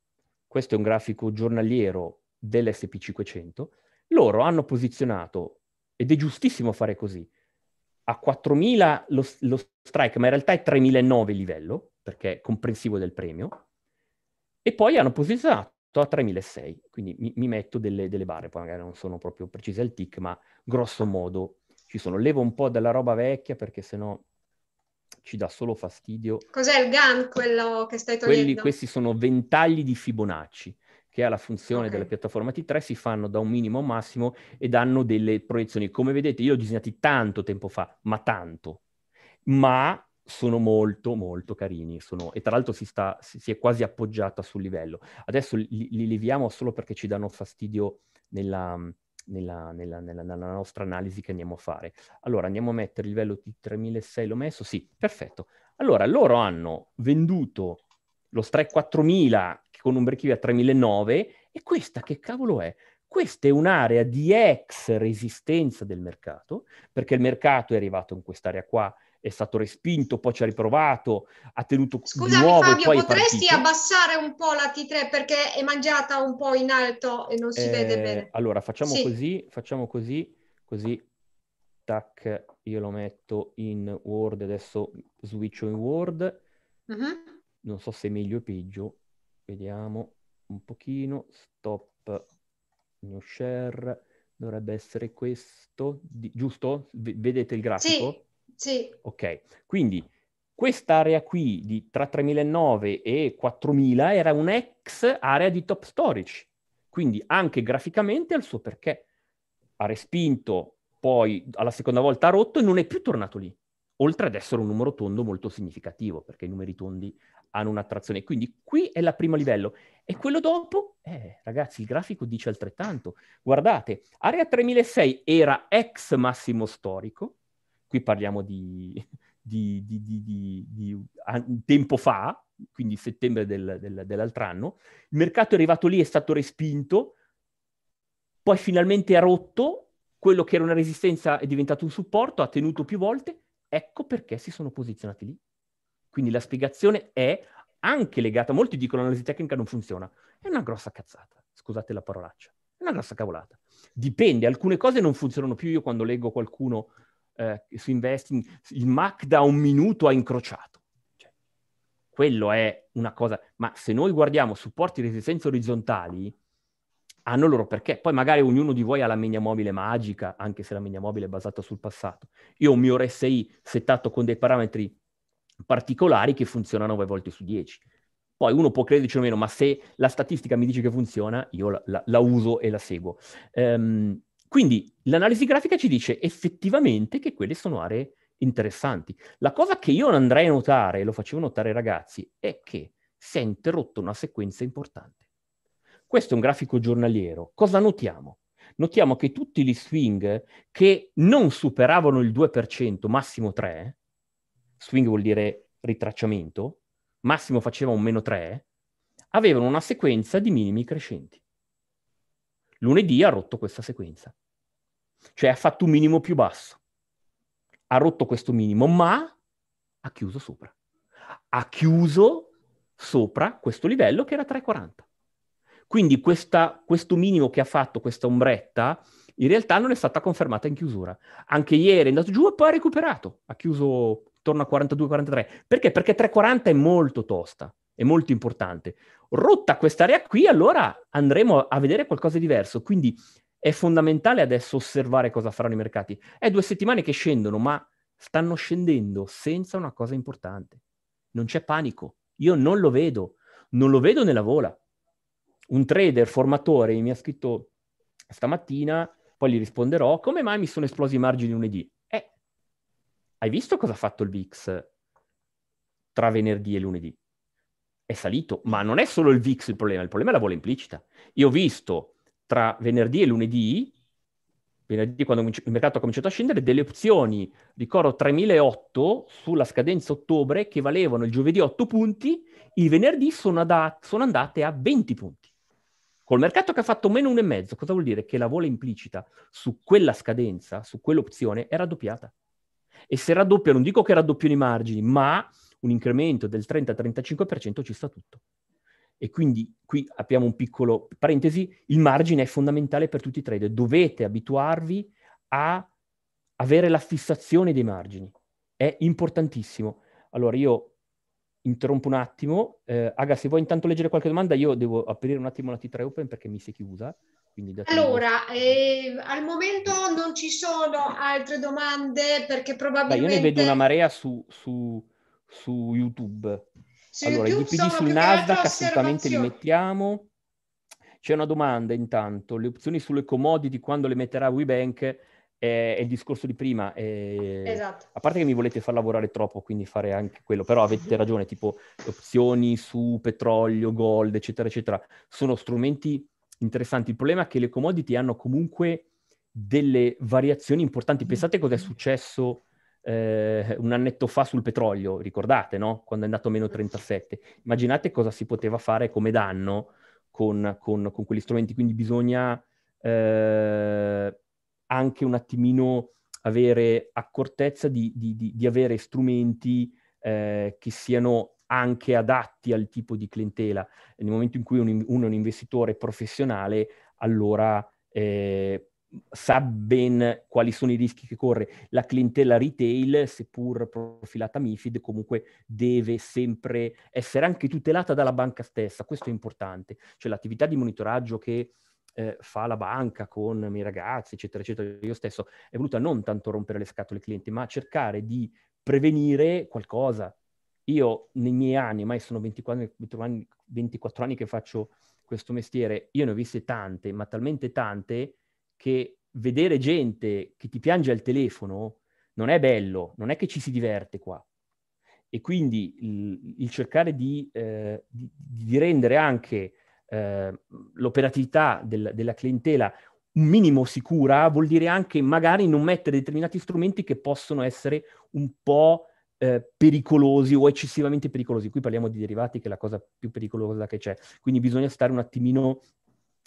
questo è un grafico giornaliero dell'SP500, loro hanno posizionato, ed è giustissimo fare così, a 4000 lo, lo strike, ma in realtà è 3009 il livello, perché è comprensivo del premio, e poi hanno posizionato a 3600, quindi mi, mi metto delle, delle, barre, poi magari non sono proprio precise al tick, ma grosso modo ci sono. Levo un po' della roba vecchia perché sennò ci dà solo fastidio. Cos'è il GAN quello che stai togliendo? Quelli, questi sono ventagli di Fibonacci che ha la funzione okay. della piattaforma T3, si fanno da un minimo a un massimo e danno delle proiezioni. Come vedete, io li ho disegnati tanto tempo fa, ma tanto. Ma sono molto molto carini sono... e tra l'altro si, sta, si, è quasi appoggiata sul livello. Adesso li, li leviamo solo perché ci danno fastidio nella, nella, nella, nella, nostra analisi che andiamo a fare. Allora andiamo a mettere il livello di 3006, l'ho messo? Sì, perfetto. Allora loro hanno venduto lo strike 4000 con un break a 3009 e questa che cavolo è? Questa è un'area di ex resistenza del mercato, perché il mercato è arrivato in quest'area qua è stato respinto, poi ci ha riprovato, ha tenuto Scusami, di nuovo Fabio, potresti abbassare un po' la T3 perché è mangiata un po' in alto e non si eh, vede bene. Allora, facciamo sì. così, facciamo così, così, tac, io lo metto in Word, adesso switcho in Word. Uh-huh. Non so se è meglio o peggio, vediamo un pochino, stop, new share, dovrebbe essere questo, di, giusto? V- vedete il grafico? Sì. Sì. Ok, quindi quest'area qui di tra 3009 e 4000 era un'ex area di top storage, quindi anche graficamente ha suo perché. Ha respinto, poi alla seconda volta ha rotto e non è più tornato lì, oltre ad essere un numero tondo molto significativo, perché i numeri tondi hanno un'attrazione. Quindi qui è la prima livello. E quello dopo, eh, ragazzi, il grafico dice altrettanto. Guardate, area 3006 era ex massimo storico, qui parliamo di, di, di, di tempo fa, quindi settembre del, del, dell'altro anno, il mercato è arrivato lì, è stato respinto, poi finalmente ha rotto, quello che era una resistenza è diventato un supporto, ha tenuto più volte, ecco perché si sono posizionati lì. Quindi la spiegazione è anche legata, molti dicono che l'analisi tecnica non funziona, è una grossa cazzata, scusate la parolaccia, è una grossa cavolata. Dipende, alcune cose non funzionano più, io quando leggo qualcuno eh, si investe il Mac da un minuto ha incrociato. Cioè, quello è una cosa, ma se noi guardiamo supporti di resistenza orizzontali, hanno loro perché. Poi magari ognuno di voi ha la megna mobile magica, anche se la megna mobile è basata sul passato. Io ho un mio RSI settato con dei parametri particolari che funzionano 9 volte su 10. Poi uno può crederci o meno, ma se la statistica mi dice che funziona, io la, la, la uso e la seguo. Um, quindi l'analisi grafica ci dice effettivamente che quelle sono aree interessanti. La cosa che io andrei a notare, e lo facevo notare ai ragazzi, è che si è interrotta una sequenza importante. Questo è un grafico giornaliero. Cosa notiamo? Notiamo che tutti gli swing che non superavano il 2%, massimo 3, swing vuol dire ritracciamento, massimo faceva un meno 3, avevano una sequenza di minimi crescenti. Lunedì ha rotto questa sequenza cioè ha fatto un minimo più basso, ha rotto questo minimo, ma ha chiuso sopra. Ha chiuso sopra questo livello che era 340. Quindi questa, questo minimo che ha fatto questa ombretta in realtà non è stata confermata in chiusura. Anche ieri è andato giù e poi ha recuperato, ha chiuso intorno a 42-43. Perché? Perché 340 è molto tosta, è molto importante. Rotta quest'area qui, allora andremo a vedere qualcosa di diverso. Quindi è fondamentale adesso osservare cosa faranno i mercati. È due settimane che scendono, ma stanno scendendo senza una cosa importante. Non c'è panico. Io non lo vedo. Non lo vedo nella vola. Un trader formatore mi ha scritto stamattina, poi gli risponderò, come mai mi sono esplosi i margini lunedì? Eh, hai visto cosa ha fatto il VIX tra venerdì e lunedì? È salito, ma non è solo il VIX il problema, il problema è la vola implicita. Io ho visto tra venerdì e lunedì, venerdì quando il mercato ha cominciato a scendere, delle opzioni, ricordo 3.008 sulla scadenza ottobre che valevano il giovedì 8 punti, il venerdì sono, ad- sono andate a 20 punti. Col mercato che ha fatto meno 1,5, cosa vuol dire? Che la vola implicita su quella scadenza, su quell'opzione, è raddoppiata. E se raddoppia, non dico che raddoppiano i margini, ma un incremento del 30-35% ci sta tutto. E quindi qui apriamo un piccolo parentesi, il margine è fondamentale per tutti i trader, dovete abituarvi a avere la fissazione dei margini, è importantissimo. Allora io interrompo un attimo, eh, Aga se vuoi intanto leggere qualche domanda io devo aprire un attimo la T3 Open perché mi si è chiusa. Allora, eh, al momento non ci sono altre domande perché probabilmente... Beh, io ne vedo una marea su, su, su YouTube allora, i DPD sul Nasdaq assolutamente li mettiamo. C'è una domanda intanto, le opzioni sulle commodity quando le metterà WeBank? è il discorso di prima. È... Esatto. A parte che mi volete far lavorare troppo, quindi fare anche quello, però avete ragione, tipo opzioni su petrolio, gold, eccetera, eccetera, sono strumenti interessanti. Il problema è che le commodity hanno comunque delle variazioni importanti. Pensate cosa è mm. successo eh, un annetto fa sul petrolio, ricordate, no? Quando è andato a meno 37. Immaginate cosa si poteva fare come danno con, con, con quegli strumenti, quindi bisogna eh, anche un attimino avere accortezza di, di, di, di avere strumenti eh, che siano anche adatti al tipo di clientela. Nel momento in cui un, uno è un investitore professionale, allora eh, sa ben quali sono i rischi che corre. La clientela retail, seppur profilata MIFID, comunque deve sempre essere anche tutelata dalla banca stessa, questo è importante. Cioè l'attività di monitoraggio che eh, fa la banca con i miei ragazzi, eccetera, eccetera, io stesso, è voluta non tanto rompere le scatole clienti, ma cercare di prevenire qualcosa. Io nei miei anni, ormai sono 24 anni, 24 anni che faccio questo mestiere, io ne ho viste tante, ma talmente tante che vedere gente che ti piange al telefono non è bello, non è che ci si diverte qua. E quindi il, il cercare di, eh, di, di, rendere anche eh, l'operatività del, della clientela un minimo sicura vuol dire anche magari non mettere determinati strumenti che possono essere un po' eh, pericolosi o eccessivamente pericolosi. Qui parliamo di derivati, che è la cosa più pericolosa che c'è. Quindi bisogna stare un attimino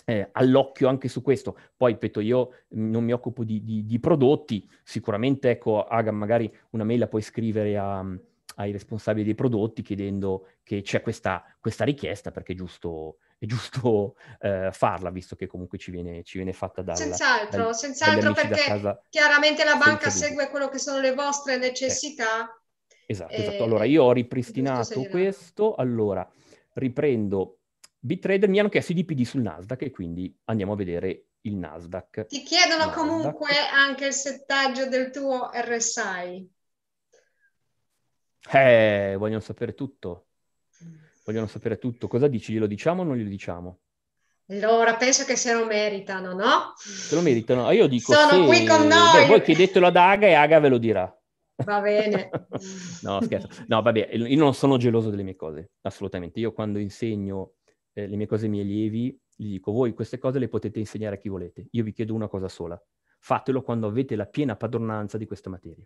eh, all'occhio anche su questo. Poi, ripeto, io mm, non mi occupo di, di, di prodotti, sicuramente, ecco, Agam, magari una mail la puoi scrivere a, mm, ai responsabili dei prodotti chiedendo che c'è questa, questa richiesta perché è giusto, è giusto [LAUGHS] eh, farla, visto che comunque ci viene, ci viene fatta da... senz'altro, dal, senz'altro perché casa, chiaramente la banca segue quello che sono le vostre necessità. Eh. Esatto, e, esatto. Eh, allora, io ho ripristinato questo. Allora, riprendo BitTrader mi hanno chiesto i DPD sul Nasdaq e quindi andiamo a vedere il Nasdaq. Ti chiedono Nasdaq. comunque anche il settaggio del tuo RSI. Eh, vogliono sapere tutto. Mm. Vogliono sapere tutto. Cosa dici? Glielo diciamo o non glielo diciamo? Allora, penso che se lo meritano, no? Se lo meritano. Ah, io dico Sono se... qui con noi! Beh, voi chiedetelo ad Aga e Aga ve lo dirà. Va bene. [LAUGHS] no, scherzo. No, vabbè, io non sono geloso delle mie cose, assolutamente. Io quando insegno eh, le mie cose ai miei allievi, gli dico, voi queste cose le potete insegnare a chi volete, io vi chiedo una cosa sola, fatelo quando avete la piena padronanza di questa materia.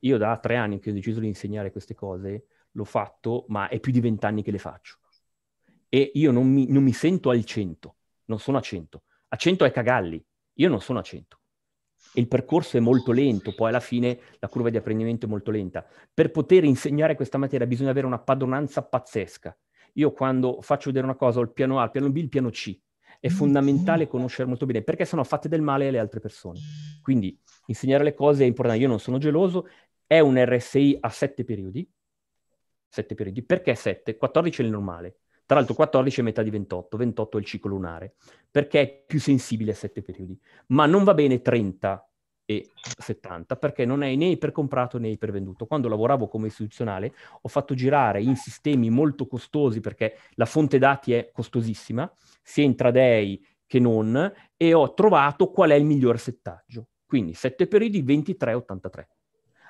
Io da tre anni che ho deciso di insegnare queste cose, l'ho fatto, ma è più di vent'anni che le faccio. E io non mi, non mi sento al 100, non sono a 100. A 100 è cagalli, io non sono a 100. E il percorso è molto lento, poi alla fine la curva di apprendimento è molto lenta. Per poter insegnare questa materia bisogna avere una padronanza pazzesca. Io quando faccio vedere una cosa ho il piano A, il piano B, il piano C. È mm. fondamentale conoscere molto bene perché sono fatte del male alle altre persone. Quindi insegnare le cose è importante. Io non sono geloso, è un RSI a sette periodi. Sette periodi. Perché sette? 14 è il normale. Tra l'altro 14 è metà di 28, 28 è il ciclo lunare, perché è più sensibile a sette periodi. Ma non va bene 30 e 70 perché non è né per comprato né per venduto. Quando lavoravo come istituzionale ho fatto girare in sistemi molto costosi perché la fonte dati è costosissima, sia intraday che non, e ho trovato qual è il miglior settaggio. Quindi 7 periodi 23-83.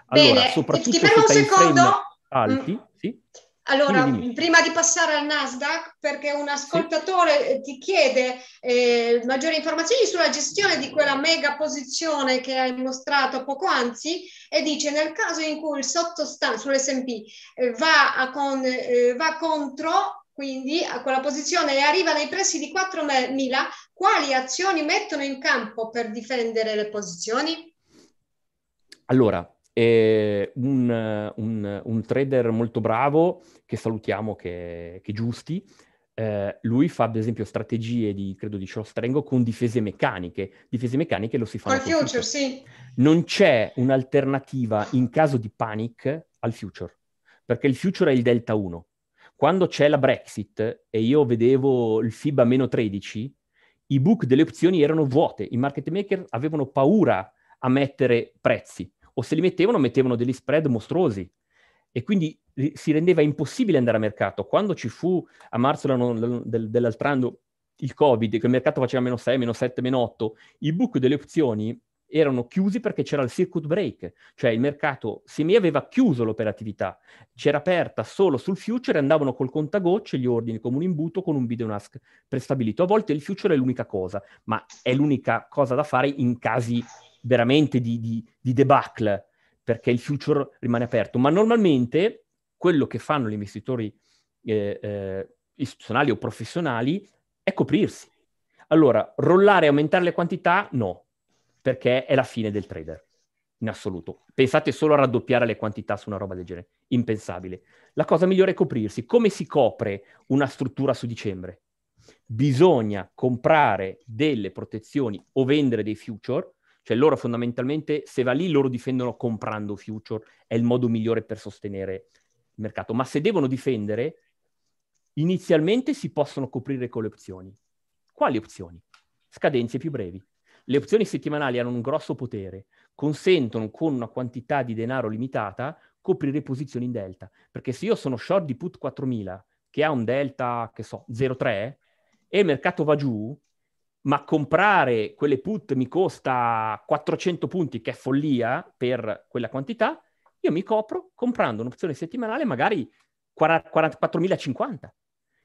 Allora, Bene, soprattutto se in frame alti, mm. sì? Allora, Quindi, prima di passare al Nasdaq, perché un ascoltatore sì. Eh, ti chiede eh, maggiori informazioni sulla gestione di quella mega posizione che hai mostrato poco anzi e dice nel caso in cui il sottostante sull'S&P eh, va, con, eh, va contro quindi a quella posizione e arriva nei pressi di 4.000, quali azioni mettono in campo per difendere le posizioni? Allora, eh, un, un, un, trader molto bravo, che salutiamo, che, che giusti, eh, lui fa ad esempio strategie di, credo di Strengo con difese meccaniche. Difese meccaniche lo si fa... Al future, sì. Non c'è un'alternativa in caso di panic al future, perché il future è il delta 1. Quando c'è la Brexit e io vedevo il FIBA meno 13, i book delle opzioni erano vuote, i market maker avevano paura a mettere prezzi o se li mettevano, mettevano degli spread mostruosi e quindi si rendeva impossibile andare a mercato. Quando ci fu a marzo dell'altro anno il Covid, che il mercato faceva meno 6, meno 7, meno 8, i book delle opzioni erano chiusi perché c'era il circuit break, cioè il mercato semi aveva chiuso l'operatività, c'era aperta solo sul future e andavano col contagocce gli ordini come un imbuto con un bid and ask prestabilito. A volte il future è l'unica cosa, ma è l'unica cosa da fare in casi veramente di, di, di debacle, perché il future rimane aperto. Ma normalmente quello che fanno gli investitori eh, eh, istituzionali o professionali è coprirsi. Allora, rollare e aumentare le quantità? No, perché è la fine del trader, in assoluto. Pensate solo a raddoppiare le quantità su una roba del genere, impensabile. La cosa migliore è coprirsi. Come si copre una struttura su dicembre? Bisogna comprare delle protezioni o vendere dei future cioè loro fondamentalmente, se va lì, loro difendono comprando future, è il modo migliore per sostenere il mercato. Ma se devono difendere, inizialmente si possono coprire con le opzioni. Quali opzioni? Scadenze più brevi. Le opzioni settimanali hanno un grosso potere, consentono con una quantità di denaro limitata coprire posizioni in delta. Perché se io sono short di put 4000, che ha un delta, che so, 0,3, e il mercato va giù, ma comprare quelle put mi costa 400 punti, che è follia per quella quantità, io mi copro comprando un'opzione settimanale magari 4.050,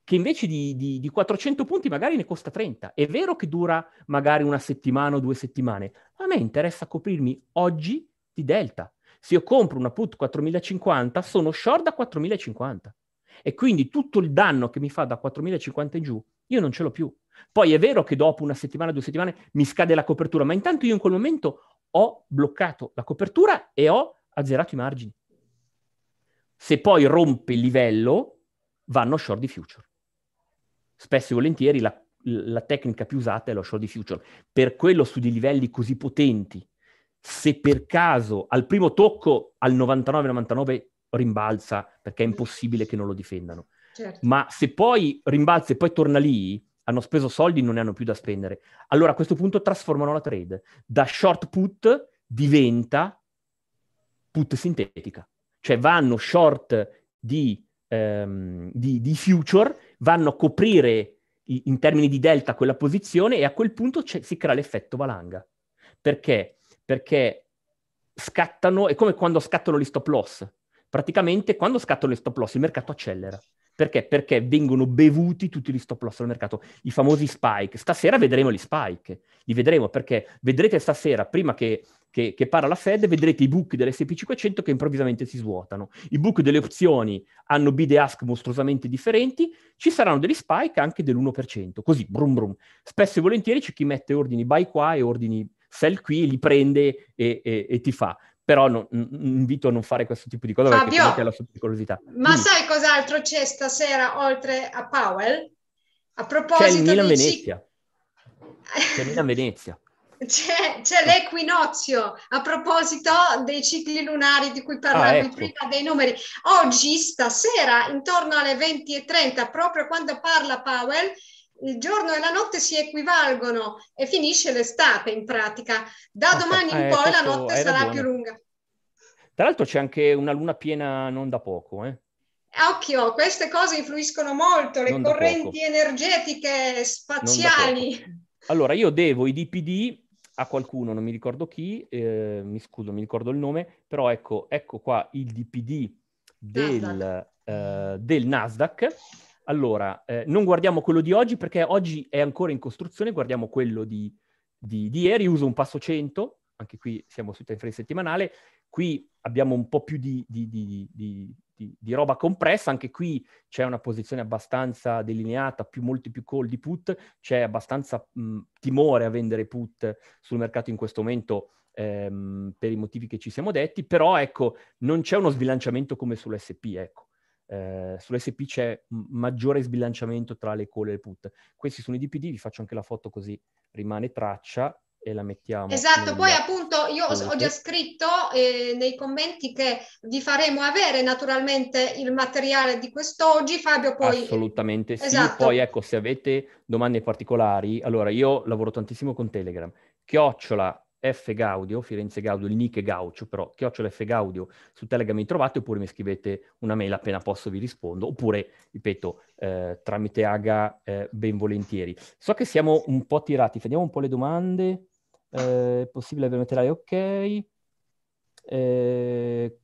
che invece di, di, di, 400 punti magari ne costa 30. È vero che dura magari una settimana o due settimane, ma a me interessa coprirmi oggi di delta. Se io compro una put 4050, sono short da 4050. E quindi tutto il danno che mi fa da 4050 in giù, io non ce l'ho più. Poi è vero che dopo una settimana, due settimane mi scade la copertura, ma intanto io in quel momento ho bloccato la copertura e ho azzerato i margini. Se poi rompe il livello, vanno short di future. Spesso e volentieri la, la tecnica più usata è lo short di future. Per quello su dei livelli così potenti, se per caso al primo tocco al 99-99 rimbalza, perché è impossibile che non lo difendano. Certo. Ma se poi rimbalza e poi torna lì, hanno speso soldi, non ne hanno più da spendere. Allora a questo punto trasformano la trade. Da short put diventa put sintetica. Cioè vanno short di, ehm, di, di future, vanno a coprire in termini di delta quella posizione e a quel punto si crea l'effetto valanga. Perché? Perché scattano, è come quando scattano gli stop loss. Praticamente quando scattano gli stop loss il mercato accelera. Perché? Perché vengono bevuti tutti gli stop loss al mercato, i famosi spike. Stasera vedremo gli spike, li vedremo perché vedrete stasera, prima che, che, che parla la Fed, vedrete i buchi dell'SP500 che improvvisamente si svuotano. I book delle opzioni hanno bid e ask mostruosamente differenti, ci saranno degli spike anche dell'1%, così, brum brum. Spesso e volentieri c'è chi mette ordini buy qua e ordini sell qui, li prende e, e, e ti fa però no, invito a non fare questo tipo di cosa Fabio, perché è la sua pericolosità. Ma Quindi, sai cos'altro c'è stasera oltre a Powell? A proposito c'è il Milan di... Venezia. C'è Milan Venezia. C'è, c'è, l'equinozio a proposito dei cicli lunari di cui ah, parlavi ah, ecco. prima dei numeri. Oggi, stasera, intorno alle 20.30, proprio quando parla Powell, il giorno e la notte si equivalgono e finisce l'estate in pratica. Da domani in eh, poi la notte sarà ragione. più lunga. Tra l'altro c'è anche una luna piena non da poco, eh? eh occhio, queste cose influiscono molto, le non correnti energetiche spaziali. Allora, io devo i DPD a qualcuno, non mi ricordo chi, eh, mi scuso, mi ricordo il nome, però ecco, ecco qua il DPD del Nasdaq, eh, del Nasdaq allora, eh, non guardiamo quello di oggi perché oggi è ancora in costruzione, guardiamo quello di, di, di ieri, uso un passo 100, anche qui siamo sui time frame settimanale, qui abbiamo un po' più di, di, di roba compressa, anche qui c'è una posizione abbastanza delineata, più, molti più call di put, c'è abbastanza mh, mm, timore a vendere put sul mercato in questo momento ehm, per i motivi che ci siamo detti, però ecco, non c'è uno sbilanciamento come sull'SP, ecco eh, sull'SP c'è maggiore sbilanciamento tra le call e le put. Questi sono i DPD, vi faccio anche la foto così rimane traccia e la mettiamo. Esatto, poi appunto io ho già scritto eh, nei commenti che vi faremo avere naturalmente il materiale di quest'oggi, Fabio poi... Assolutamente sì, esatto. poi ecco se avete domande particolari, allora io lavoro tantissimo con Telegram, chiocciola F Gaudio, Firenze Gaudio, il nick è Gaucio, però chiocciola F Gaudio su Telegram mi trovate oppure mi scrivete una mail appena posso vi rispondo, oppure, ripeto, eh, tramite Aga eh, ben volentieri. So che siamo un po' tirati, vediamo un po' le domande, eh, è possibile mettere ok, eh,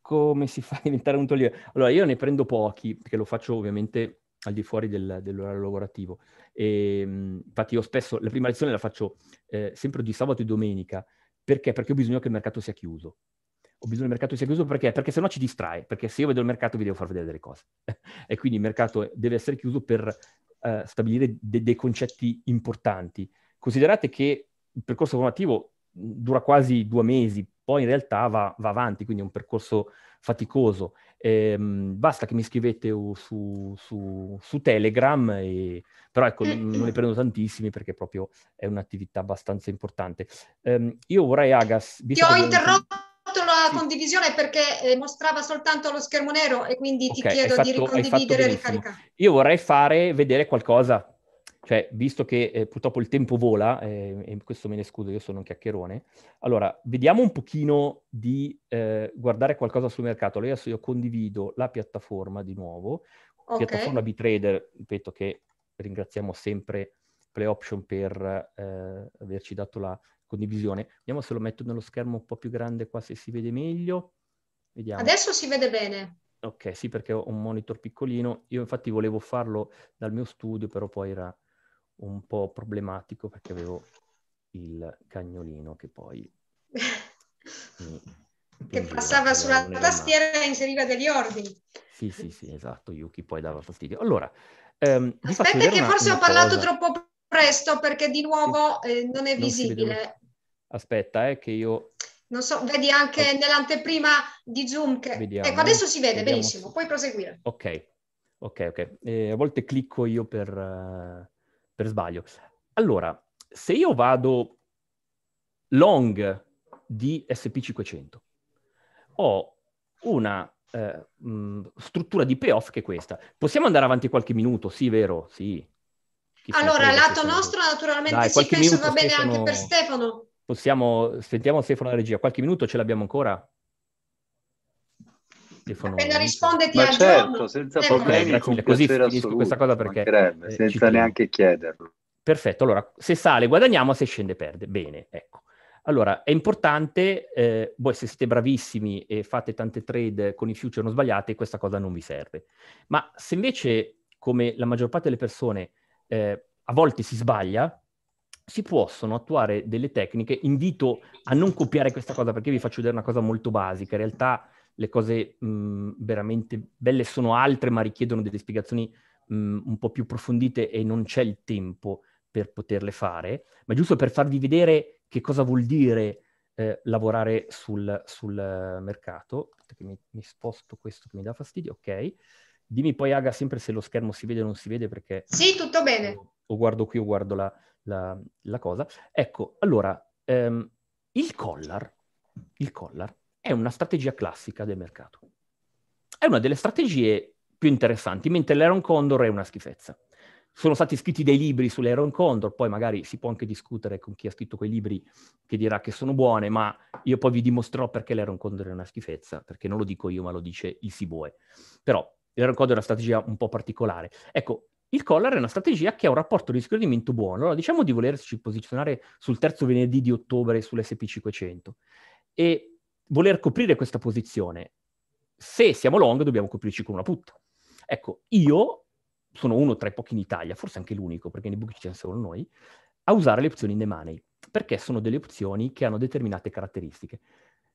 come si fa a diventare un togliere? Allora, io ne prendo pochi, perché lo faccio ovviamente al di fuori del, dell'orario lavorativo. E, ehm, infatti io spesso la prima lezione la faccio eh, sempre di sabato e domenica, perché? Perché ho bisogno che il mercato sia chiuso. Ho bisogno che il mercato sia chiuso perché? Perché sennò ci distrae, perché se io vedo il mercato vi devo far vedere delle cose. [LAUGHS] e quindi il mercato deve essere chiuso per eh, stabilire de- dei concetti importanti. Considerate che il percorso formativo mm, dura quasi due mesi, poi in realtà va, va avanti, quindi è un percorso faticoso Ehm, basta che mi scrivete su, su, su Telegram, e... però ecco, eh, non eh. ne prendo tantissimi perché proprio è un'attività abbastanza importante. Ehm, io vorrei, Agas... Ti ho interrotto la sì. condivisione perché eh, mostrava soltanto lo schermo nero e quindi okay, ti chiedo fatto, di ricondividere e ricaricare. Io vorrei fare vedere qualcosa cioè, visto che eh, purtroppo il tempo vola, eh, e questo me ne scuso, io sono un chiacchierone, allora vediamo un pochino di eh, guardare qualcosa sul mercato. Allora, adesso io condivido la piattaforma di nuovo, okay. piattaforma Btrader, ripeto che ringraziamo sempre PlayOption per eh, averci dato la condivisione. Vediamo se lo metto nello schermo un po' più grande qua, se si vede meglio. Vediamo. Adesso si vede bene. Ok, sì, perché ho un monitor piccolino. Io infatti volevo farlo dal mio studio, però poi era un po' problematico perché avevo il cagnolino che poi... [LAUGHS] che passava sulla tastiera e inseriva degli ordini. Sì, sì, sì, esatto, Yuki poi dava fastidio. Allora, ehm, aspetta che forse ho parlato cosa. troppo presto perché di nuovo eh, non è visibile. aspetta, eh, che io... Non so, vedi anche okay. nell'anteprima di Zoom che... Vediamo, ecco, adesso si vede, vediamo. benissimo, puoi proseguire. Ok, ok, ok. Eh, a volte clicco io per... Uh per sbaglio. Allora, se io vado long di SP500, ho una eh, mh, mm, struttura di payoff che è questa. Possiamo andare avanti qualche minuto? Sì, vero? Sì. Chissà allora, lato nostro sono... naturalmente Dai, sì, penso minuto, va bene Stefano... anche per Stefano. Possiamo, sentiamo Stefano la regia, qualche minuto ce l'abbiamo ancora? Stefano. Appena risponde ti Ma certo, senza problemi. Tranquillo, ecco, così finisco questa cosa perché... Eh, senza neanche credo. chiederlo. Perfetto, allora, se sale guadagniamo, se scende perde. Bene, ecco. Allora, è importante, eh, voi se siete bravissimi e fate tante trade con i future non sbagliate, questa cosa non vi serve. Ma se invece, come la maggior parte delle persone, eh, a volte si sbaglia, si possono attuare delle tecniche. Invito a non copiare questa cosa perché vi faccio vedere una cosa molto basica. In realtà le cose mh, mhmm, veramente belle sono altre, ma richiedono delle spiegazioni mh, mhmm, un po' più approfondite e non c'è il tempo per poterle fare, ma giusto per farvi vedere che cosa vuol dire eh, lavorare sul, sul eh, mercato. Mi, mi, sposto questo che mi dà fastidio, ok. Dimmi poi, Aga, sempre se lo schermo si vede o non si vede, perché... Sì, tutto bene. O, o guardo qui o guardo la, la, la cosa. Ecco, allora, ehm, il collar, il collar è una strategia classica del mercato. È una delle strategie più interessanti, mentre l'Aaron Condor è una schifezza. Sono stati scritti dei libri sull'Aaron Condor, poi magari si può anche discutere con chi ha scritto quei libri che dirà che sono buone, ma io poi vi dimostrerò perché l'Aaron Condor è una schifezza, perché non lo dico io, ma lo dice il Siboe. Però l'Aaron Condor è una strategia un po' particolare. Ecco, il collar è una strategia che ha un rapporto rischio-rendimento buono. Allora, diciamo di volerci posizionare sul terzo venerdì di ottobre sull'SP 500 e voler coprire questa posizione. Se siamo long dobbiamo coprirci con una putta. Ecco, io sono uno tra i pochi in Italia, forse anche l'unico, perché nei book ci sono noi, a usare le opzioni in the money, perché sono delle opzioni che hanno determinate caratteristiche.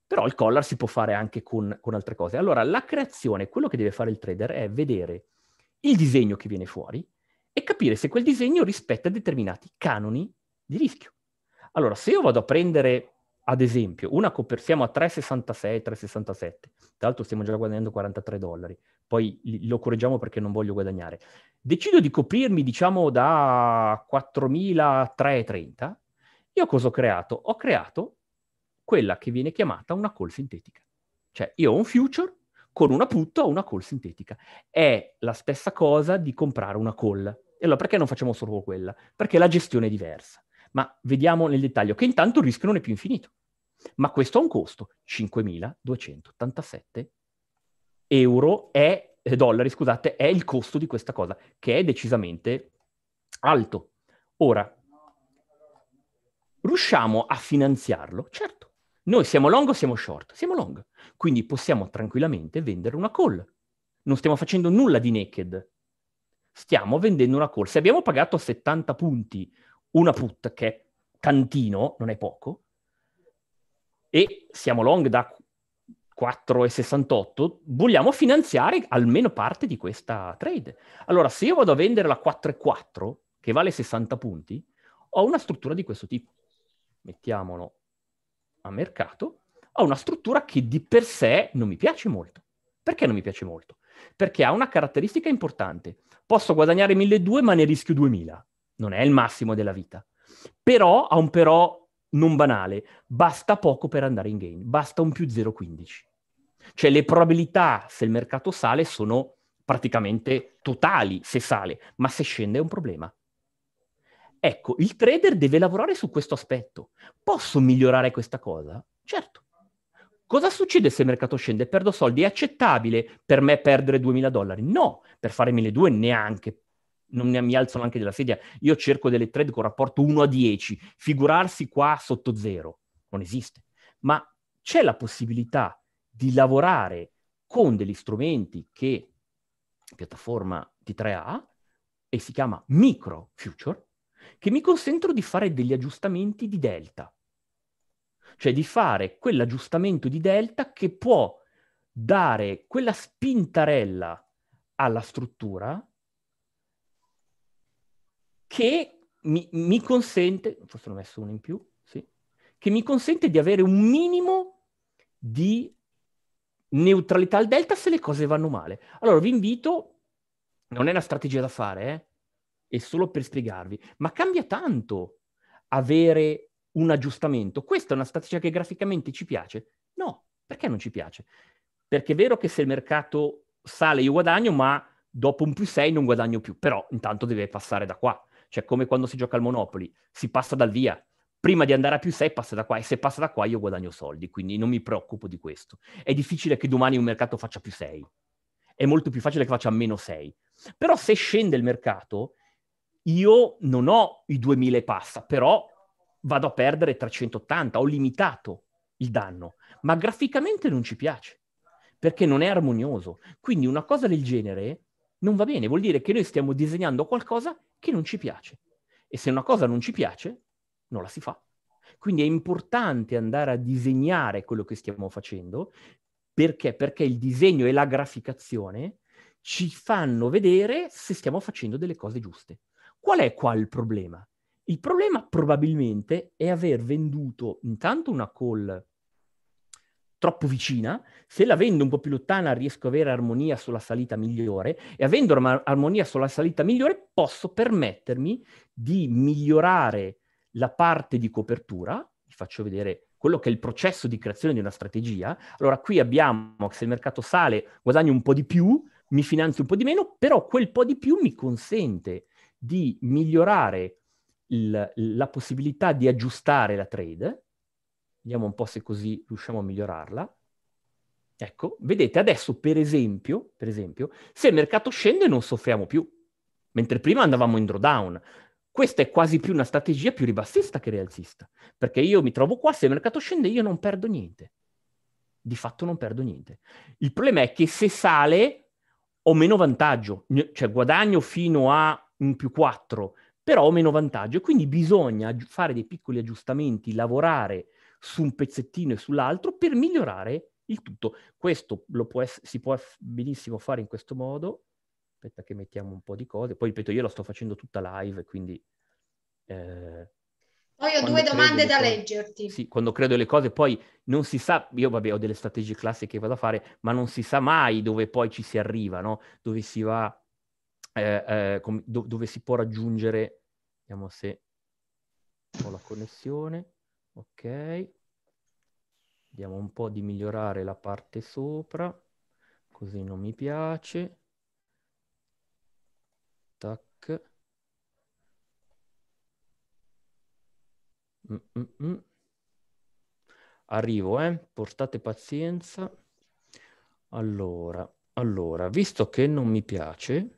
Però il collar si può fare anche con, con altre cose. Allora, la creazione, quello che deve fare il trader è vedere il disegno che viene fuori e capire se quel disegno rispetta determinati canoni di rischio. Allora, se io vado a prendere ad esempio, una copertina, siamo a 3,66, 3,67, tra l'altro stiamo già guadagnando 43 dollari, poi lo correggiamo perché non voglio guadagnare, decido di coprirmi diciamo da 4.330, io cosa ho creato? Ho creato quella che viene chiamata una call sintetica. Cioè io ho un future, con una put o una call sintetica. È la stessa cosa di comprare una call. E allora perché non facciamo solo quella? Perché la gestione è diversa. Ma vediamo nel dettaglio che intanto il rischio non è più infinito. Ma questo ha un costo, 5.287 euro è, eh, dollari, scusate, è il costo di questa cosa, che è decisamente alto. Ora, riusciamo a finanziarlo? Certo. Noi siamo long o siamo short? Siamo long. Quindi possiamo tranquillamente vendere una call. Non stiamo facendo nulla di naked. Stiamo vendendo una call. Se abbiamo pagato 70 punti una put che è tantino, non è poco, e siamo long da 4,68, vogliamo finanziare almeno parte di questa trade. Allora, se io vado a vendere la 4,4, che vale 60 punti, ho una struttura di questo tipo. Mettiamolo a mercato, ho una struttura che di per sé non mi piace molto. Perché non mi piace molto? Perché ha una caratteristica importante. Posso guadagnare 1.200, ma ne rischio 2.000 non è il massimo della vita. Però ha un però non banale, basta poco per andare in gain, basta un più 0,15. Cioè le probabilità se il mercato sale sono praticamente totali se sale, ma se scende è un problema. Ecco, il trader deve lavorare su questo aspetto. Posso migliorare questa cosa? Certo. Cosa succede se il mercato scende? Perdo soldi? È accettabile per me perdere 2.000 dollari? No, per fare 1.200 neanche non mi alzo neanche della sedia, io cerco delle thread con rapporto 1 a 10, figurarsi qua sotto 0, non esiste. Ma c'è la possibilità di lavorare con degli strumenti che piattaforma t 3A e si chiama micro future che mi consentono di fare degli aggiustamenti di delta. Cioè di fare quell'aggiustamento di delta che può dare quella spintarella alla struttura che mi, mi consente, forse ho messo uno in più, sì, che mi consente di avere un minimo di neutralità al delta se le cose vanno male. Allora vi invito, non è una strategia da fare, eh? è solo per spiegarvi, ma cambia tanto avere un aggiustamento. Questa è una strategia che graficamente ci piace? No, perché non ci piace? Perché è vero che se il mercato sale io guadagno, ma dopo un più 6 non guadagno più, però intanto deve passare da qua. Cioè, come quando si gioca al Monopoli, si passa dal via. Prima di andare a più 6 passa da qua e se passa da qua io guadagno soldi, quindi non mi preoccupo di questo. È difficile che domani un mercato faccia più 6. È molto più facile che faccia meno 6. Però se scende il mercato, io non ho i 2000 passa, però vado a perdere 380, ho limitato il danno, ma graficamente non ci piace perché non è armonioso. Quindi una cosa del genere non va bene, vuol dire che noi stiamo disegnando qualcosa che non ci piace. E se una cosa non ci piace, non la si fa. Quindi è importante andare a disegnare quello che stiamo facendo, perché? Perché il disegno e la graficazione ci fanno vedere se stiamo facendo delle cose giuste. Qual è qua il problema? Il problema probabilmente è aver venduto intanto una call troppo vicina, se la vendo un po' più lontana riesco ad avere armonia sulla salita migliore e avendo armonia sulla salita migliore posso permettermi di migliorare la parte di copertura, vi faccio vedere quello che è il processo di creazione di una strategia. Allora qui abbiamo, se il mercato sale guadagno un po' di più, mi finanzio un po' di meno, però quel po' di più mi consente di migliorare il, la possibilità di aggiustare la trade Vediamo un po' se così riusciamo a migliorarla. Ecco, vedete adesso per esempio, per esempio, se il mercato scende non soffriamo più, mentre prima andavamo in drawdown. Questa è quasi più una strategia più ribassista che rialzista, perché io mi trovo qua, se il mercato scende io non perdo niente. Di fatto non perdo niente. Il problema è che se sale ho meno vantaggio, cioè guadagno fino a un più 4, però ho meno vantaggio. e Quindi bisogna fare dei piccoli aggiustamenti, lavorare su un pezzettino e sull'altro per migliorare il tutto. Questo lo può essere, si può benissimo fare in questo modo. Aspetta che mettiamo un po' di cose. Poi ripeto, io la sto facendo tutta live, quindi... Eh, poi ho due domande da cose, leggerti. Sì, quando credo le cose poi non si sa, io vabbè ho delle strategie classiche che vado a fare, ma non si sa mai dove poi ci si arriva, no? Dove si va, eh, eh, com- do- dove si può raggiungere, vediamo se ho la connessione ok vediamo un po' di migliorare la parte sopra così non mi piace tac mm, mm -mm. arrivo eh portate pazienza allora allora visto che non mi piace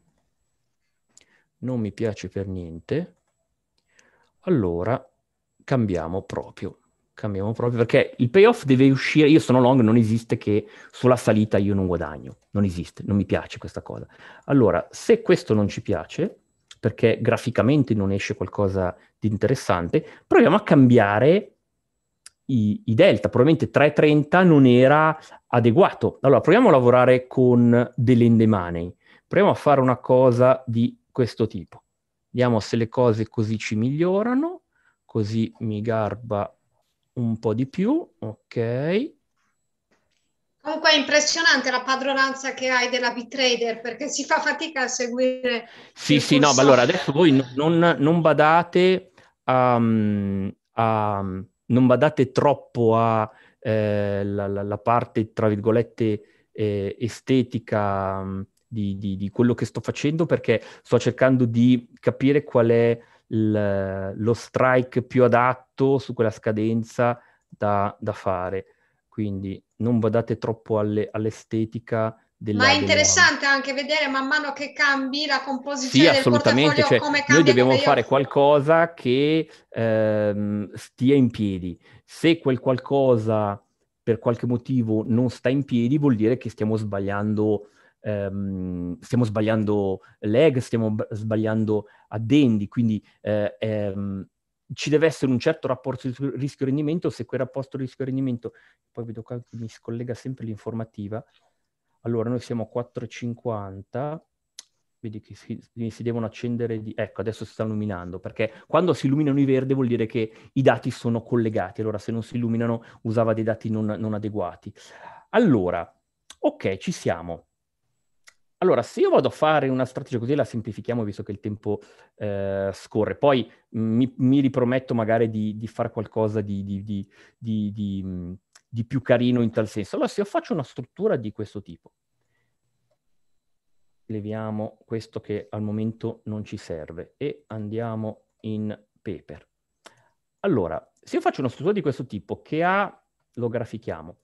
non mi piace per niente allora cambiamo proprio. Cambiamo proprio perché il payoff deve uscire. Io sono long, non esiste che sulla salita io non guadagno. Non esiste, non mi piace questa cosa. Allora, se questo non ci piace, perché graficamente non esce qualcosa di interessante, proviamo a cambiare i, i delta. Probabilmente 3.30 non era adeguato. Allora, proviamo a lavorare con delle endemane. Proviamo a fare una cosa di questo tipo. Vediamo se le cose così ci migliorano così mi garba un po' di più, ok. Comunque è impressionante la padronanza che hai della B-Trader perché si fa fatica a seguire. Sì, sì, no, ma allora adesso voi non, non badate a, mm, a, mm, non badate troppo alla eh, parte, tra virgolette, eh, estetica mm, di, di, di, quello che sto facendo perché sto cercando di capire qual è l- lo strike più adatto su quella scadenza da, da fare. Quindi non badate troppo alle- all'estetica. ma è interessante anche vedere man mano che cambi la composizione sì, del portafoglio cioè, come cambia noi dobbiamo fare io... qualcosa che ehm, stia in piedi se quel qualcosa per qualche motivo non sta in piedi vuol dire che stiamo sbagliando ehm, stiamo sbagliando leg, stiamo b- sbagliando addendi, quindi eh, ehm, ci deve essere un certo rapporto rischio-rendimento, se quel rapporto rischio-rendimento, poi vedo qua che mi scollega sempre l'informativa, allora noi siamo a 4,50, vedi che si, si devono accendere, di... ecco adesso si sta illuminando, perché quando si illuminano i verde vuol dire che i dati sono collegati, allora se non si illuminano usava dei dati non, non adeguati. Allora, ok, ci siamo. Allora, se io vado a fare una strategia così, la semplifichiamo visto che il tempo eh, scorre. Poi mm, mi, mi, riprometto magari di, di fare qualcosa di, di, mm, di, più carino in tal senso. Allora, se io faccio una struttura di questo tipo, leviamo questo che al momento non ci serve e andiamo in paper. Allora, se io faccio una struttura di questo tipo che ha, lo grafichiamo,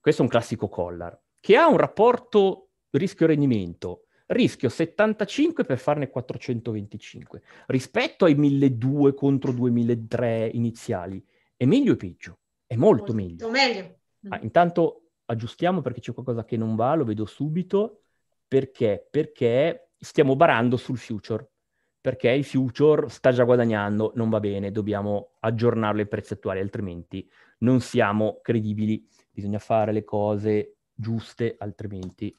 questo è un classico collar, che ha un rapporto rischio rendimento, rischio 75 per farne 425, rispetto ai 1200 contro 2003 iniziali, è meglio o peggio? È molto, molto meglio. meglio. Ah, intanto aggiustiamo perché c'è qualcosa che non va, lo vedo subito, perché? Perché stiamo barando sul future, perché il future sta già guadagnando, non va bene, dobbiamo aggiornarlo ai prezzi attuali, altrimenti non siamo credibili, bisogna fare le cose giuste, altrimenti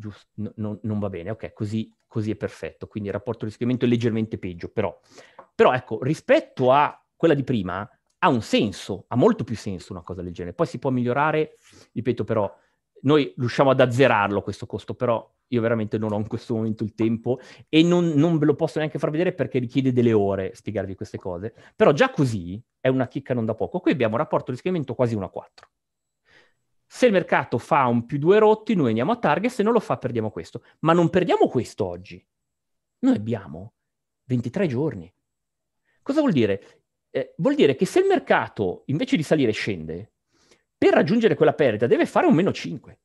giusto, no, no, non va bene, ok, così, così, è perfetto, quindi il rapporto rischio-rendimento è leggermente peggio, però. però. ecco, rispetto a quella di prima, ha un senso, ha molto più senso una cosa del genere, poi si può migliorare, ripeto però, noi riusciamo ad azzerarlo questo costo, però io veramente non ho in questo momento il tempo e non, non ve lo posso neanche far vedere perché richiede delle ore spiegarvi queste cose, però già così è una chicca non da poco, qui abbiamo un rapporto rischio-rendimento quasi 1 a 4 se il mercato fa un più due rotti, noi andiamo a target, se non lo fa perdiamo questo. Ma non perdiamo questo oggi. Noi abbiamo 23 giorni. Cosa vuol dire? Eh, vuol dire che se il mercato invece di salire scende, per raggiungere quella perdita deve fare un meno 5.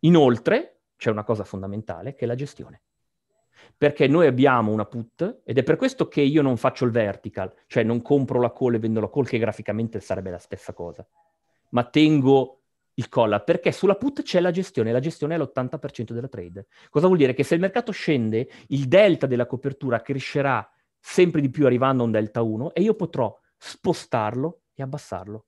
Inoltre c'è una cosa fondamentale che è la gestione. Perché noi abbiamo una put ed è per questo che io non faccio il vertical, cioè non compro la call e vendo la call che graficamente sarebbe la stessa cosa, ma tengo il colla, perché sulla put c'è la gestione, la gestione è l'80% della trade. Cosa vuol dire? Che se il mercato scende, il delta della copertura crescerà sempre di più arrivando a un delta 1 e io potrò spostarlo e abbassarlo,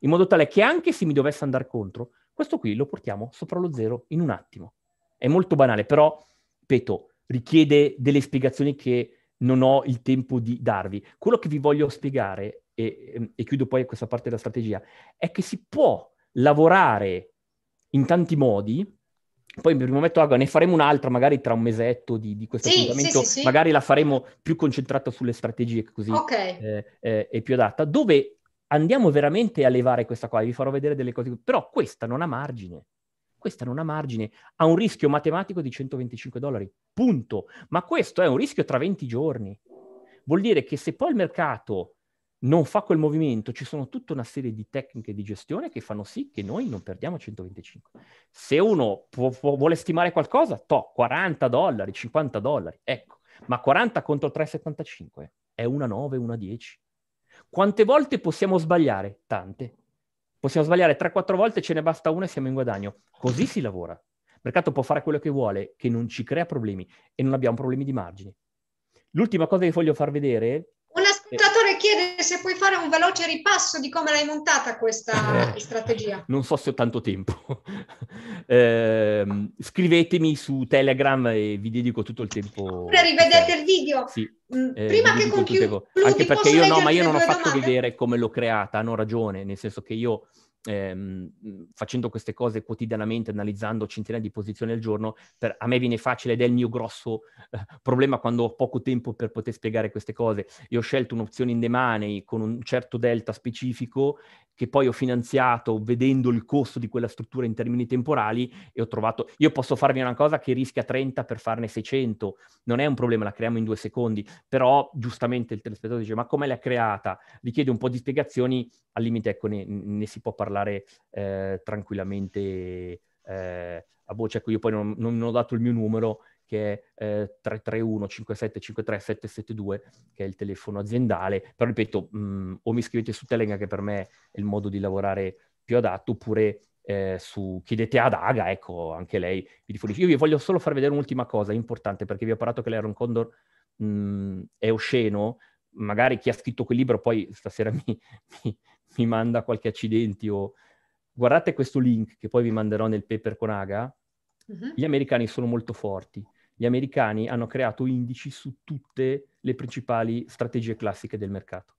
in modo tale che anche se mi dovesse andare contro, questo qui lo portiamo sopra lo zero in un attimo. È molto banale, però, ripeto, richiede delle spiegazioni che non ho il tempo di darvi. Quello che vi voglio spiegare, e, e chiudo poi questa parte della strategia, è che si può lavorare in tanti modi. Poi mi rimetto Aga, ne faremo un'altra magari tra un mesetto di, di questo sì, appuntamento, sì, sì, magari la faremo più concentrata sulle strategie così okay. eh, eh, è più adatta, dove andiamo veramente a levare questa qua, vi farò vedere delle cose, però questa non ha margine, questa non ha margine, ha un rischio matematico di 125 dollari, punto, ma questo è un rischio tra 20 giorni, vuol dire che se poi il mercato non fa quel movimento, ci sono tutta una serie di tecniche di gestione che fanno sì che noi non perdiamo 125. Se uno può, può, vuole stimare qualcosa, to, 40 dollari, 50 dollari, ecco, ma 40 contro 3,75 è una 9, una 10. Quante volte possiamo sbagliare? Tante. Possiamo sbagliare 3-4 volte, ce ne basta una e siamo in guadagno. Così si lavora. Il mercato può fare quello che vuole, che non ci crea problemi e non abbiamo problemi di margini. L'ultima cosa che voglio far vedere l'ascoltatore chiede se puoi fare un veloce ripasso di come l'hai montata questa eh. strategia. Non so se ho tanto tempo. [LAUGHS] Eh, scrivetemi su Telegram e vi dedico tutto il tempo. Oppure rivedete il video. Sì. Mm, eh, Prima che concluda. Anche perché io no, ma io non ho fatto domande? vedere come l'ho creata, hanno ragione, nel senso che io ehm, facendo queste cose quotidianamente, analizzando centinaia di posizioni al giorno, per, a me viene facile ed è il mio grosso eh, problema quando ho poco tempo per poter spiegare queste cose. Io ho scelto un'opzione in demanei con un certo delta specifico che poi ho finanziato vedendo il costo di quella struttura in termini temporali e ho trovato, io posso farvi una cosa che rischia 30 per farne 600, non è un problema, la creiamo in due secondi, però giustamente il telespettatore dice ma come l'ha creata? Richiede un po' di spiegazioni, al limite ecco ne, ne si può parlare parlare eh, tranquillamente eh, a voce. Ecco, io poi non, non, ho dato il mio numero che è eh, 331 5753 772, che è il telefono aziendale, però ripeto, mh, mm, o mi scrivete su Telegram, che per me è il modo di lavorare più adatto, oppure eh, su chiedete ad Aga, ecco, anche lei vi fornisce. Io vi voglio solo far vedere un'ultima cosa importante, perché vi ho parlato che l'Aaron Condor mh, mm, è osceno, magari chi ha scritto quel libro poi stasera [LAUGHS] mi, mi, mi manda qualche accidenti o guardate questo link che poi vi manderò nel paper con Aga, uh-huh. gli americani sono molto forti. Gli americani hanno creato indici su tutte le principali strategie classiche del mercato.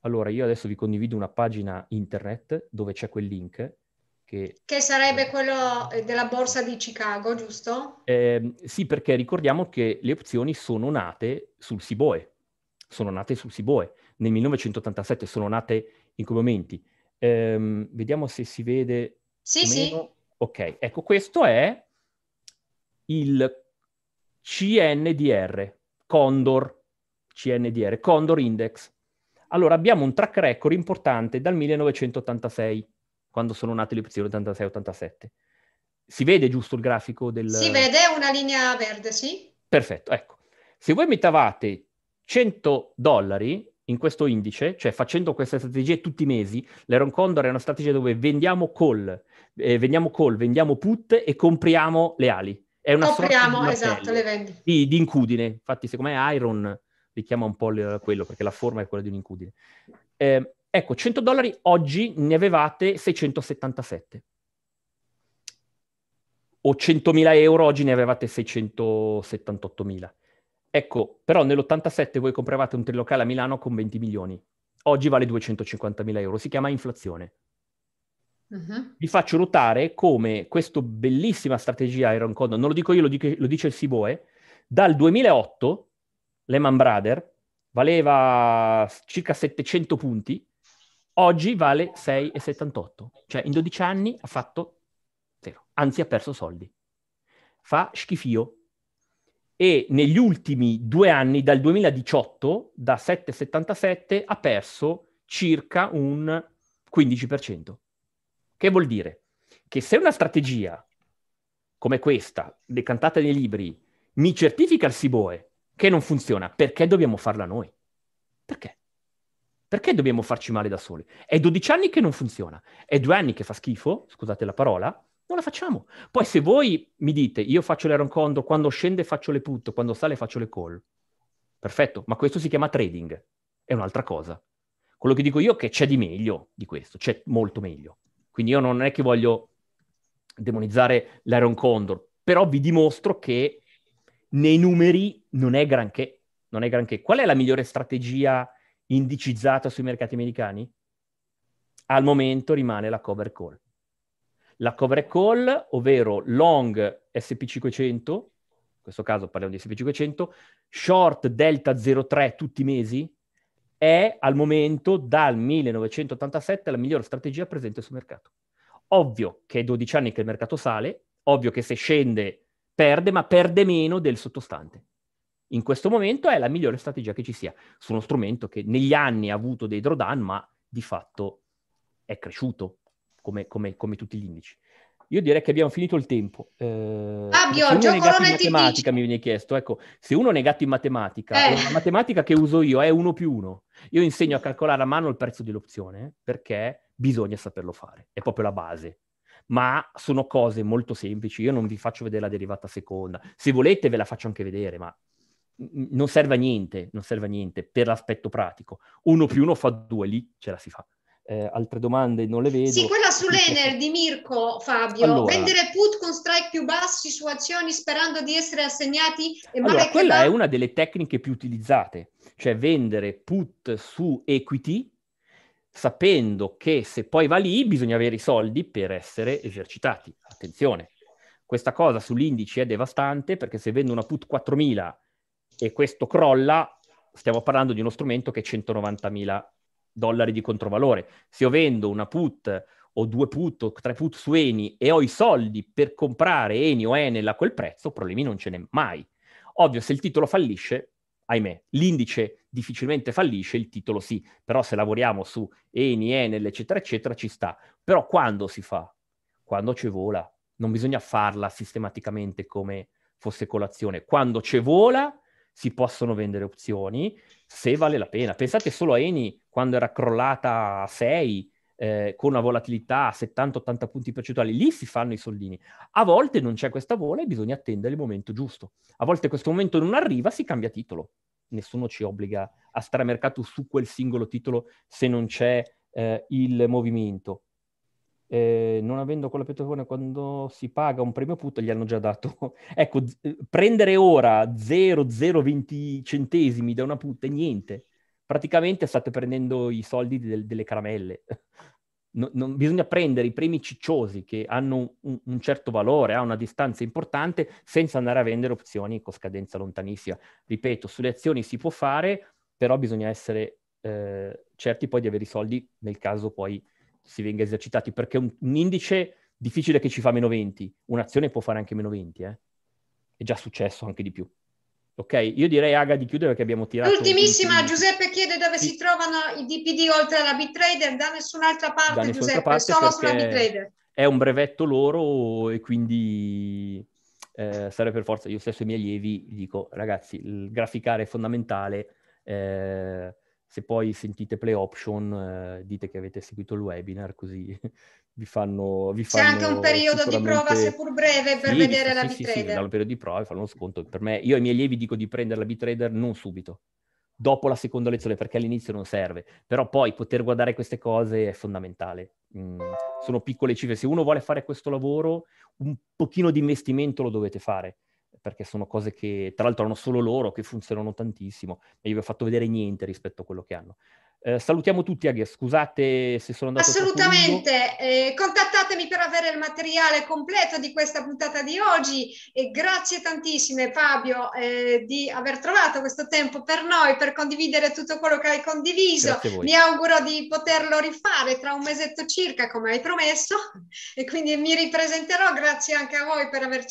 Allora, io adesso vi condivido una pagina internet dove c'è quel link. Che, che sarebbe eh. quello eh, della borsa di Chicago, giusto? Eh, sì, perché ricordiamo che le opzioni sono nate sul Siboe. Sono nate sul Siboe. Nel 1987 sono nate in quei momenti. Ehm, vediamo se si vede. Sì, meno. sì. Ok, ecco, questo è il CNDR, Condor, CNDR, Condor Index. Allora, abbiamo un track record importante dal 1986, quando sono nate le opzioni 86-87. Si vede giusto il grafico del... Si vede una linea verde, sì. Perfetto, ecco. Se voi mettavate 100 dollari in questo indice, cioè facendo queste strategie tutti i mesi, l'Aaron Condor è una strategia dove vendiamo call, eh, vendiamo call, vendiamo put e compriamo le ali. È una compriamo, di esatto, le vendi. Di, di, incudine, infatti secondo me Iron richiama un po' quello, perché la forma è quella di un incudine. Eh, ecco, 100 dollari oggi ne avevate 677. O 100.000 euro oggi ne avevate 678.000. Ecco, però nell'87 voi compravate un trilocale a Milano con 20 milioni, oggi vale 250 mila euro, si chiama inflazione. Uh-huh. Vi faccio notare come questa bellissima strategia Iron Condor, non lo dico io, lo, dico, lo dice il Siboe, eh, dal 2008 Lehman Brothers valeva circa 700 punti, oggi vale 6,78, cioè in 12 anni ha fatto zero, anzi ha perso soldi. Fa schifio e negli ultimi due anni, dal 2018, da 7,77 ha perso circa un 15%. Che vuol dire? Che se una strategia come questa, decantata nei libri, mi certifica il SIBOE che non funziona, perché dobbiamo farla noi? Perché? Perché dobbiamo farci male da soli? È 12 anni che non funziona, è due anni che fa schifo, scusate la parola, non la facciamo. Poi se voi mi dite, io faccio le Condor, quando scende faccio le put, quando sale faccio le call, perfetto, ma questo si chiama trading, è un'altra cosa. Quello che dico io è che c'è di meglio di questo, c'è molto meglio. Quindi io non è che voglio demonizzare l'Iron Condor, però vi dimostro che nei numeri non è granché. Non è granché. Qual è la migliore strategia indicizzata sui mercati americani? Al momento rimane la cover call la cover call, ovvero long SP500, in questo caso parliamo di SP500, short delta 03 tutti i mesi, è al momento dal 1987 la migliore strategia presente sul mercato. Ovvio che è 12 anni che il mercato sale, ovvio che se scende perde, ma perde meno del sottostante. In questo momento è la migliore strategia che ci sia, su uno strumento che negli anni ha avuto dei drawdown, ma di fatto è cresciuto come, come, come tutti gli indici. Io direi che abbiamo finito il tempo. Eh, Fabio, ah, se uno è negato in matematica, mi viene chiesto, ecco, se uno è negato in matematica, eh. la matematica che uso io è 1 più 1. Io insegno a calcolare a mano il prezzo dell'opzione perché bisogna saperlo fare, è proprio la base. Ma sono cose molto semplici, io non vi faccio vedere la derivata seconda. Se volete ve la faccio anche vedere, ma non serve a niente, non serve a niente per l'aspetto pratico. 1 più 1 fa 2, lì ce la si fa eh, altre domande non le vedo. Sì, quella sull'Ener di Mirko Fabio. Allora, Vendere put con strike più bassi su azioni sperando di essere assegnati. E allora, quella va... è una delle tecniche più utilizzate, cioè vendere put su equity sapendo che se poi va lì bisogna avere i soldi per essere esercitati. Attenzione, questa cosa sull'indice è devastante perché se vendo una put 4000 e questo crolla, stiamo parlando di uno strumento che è 190.000 dollari di controvalore. Se io vendo una put o due put o tre put su Eni e ho i soldi per comprare Eni o Enel a quel prezzo, problemi non ce n'è mai. Ovvio, se il titolo fallisce, ahimè, l'indice difficilmente fallisce, il titolo sì, però se lavoriamo su Eni, Enel, eccetera, eccetera, ci sta. Però quando si fa? Quando ci vola. Non bisogna farla sistematicamente come fosse colazione. Quando ci vola si possono vendere opzioni se vale la pena. Pensate solo a Eni quando era crollata a 6 eh, con una volatilità a 70-80 punti percentuali, lì si fanno i soldini. A volte non c'è questa vola e bisogna attendere il momento giusto. A volte questo momento non arriva, si cambia titolo. Nessuno ci obbliga a stare a mercato su quel singolo titolo se non c'è eh, il movimento eh, non avendo con la piattaforma quando si paga un premio put gli hanno già dato [LAUGHS] ecco z- eh, prendere ora 0,020 centesimi da una put è niente praticamente state prendendo i soldi del- delle caramelle no, non, bisogna prendere i premi cicciosi che hanno un, un certo valore, a una distanza importante, senza andare a vendere opzioni con scadenza lontanissima. Ripeto, sulle azioni si può fare, però bisogna essere eh, certi poi di avere i soldi nel caso poi si venga esercitati, perché un, un indice difficile che ci fa meno 20, un'azione può fare anche meno 20, eh? è già successo anche di più. Ok, io direi Aga di chiudere perché abbiamo tirato... L'ultimissima, Giuseppe chiede dove sì. si trovano i DPD oltre alla Bitrader, da nessun'altra parte da nessun'altra Giuseppe, parte solo sulla BitTrader. È un brevetto loro e quindi eh, sarei per forza, io stesso e i miei allievi dico ragazzi, il graficare è fondamentale, eh, se poi sentite Play Option, eh, dite che avete seguito il webinar, così [LAUGHS] vi fanno, vi fanno... C'è anche un periodo di prova, seppur breve, per sì, vedere sì, la sì, b Sì, sì, danno periodo di prova e fanno uno sconto. Per me, io ai miei allievi dico di prendere la B-Trader non subito, dopo la seconda lezione, perché all'inizio non serve. Però poi poter guardare queste cose è fondamentale. Mm, sono piccole cifre. Se uno vuole fare questo lavoro, un pochino di investimento lo dovete fare perché sono cose che tra l'altro hanno solo loro, che funzionano tantissimo, e io vi ho fatto vedere niente rispetto a quello che hanno. Eh, salutiamo tutti, Aghe, scusate se sono andato Assolutamente, eh, contattatemi per avere il materiale completo di questa puntata di oggi e grazie tantissime Fabio eh, di aver trovato questo tempo per noi, per condividere tutto quello che hai condiviso. Mi auguro di poterlo rifare tra un mesetto circa, come hai promesso, [LAUGHS] e quindi mi ripresenterò. Grazie anche a voi per averci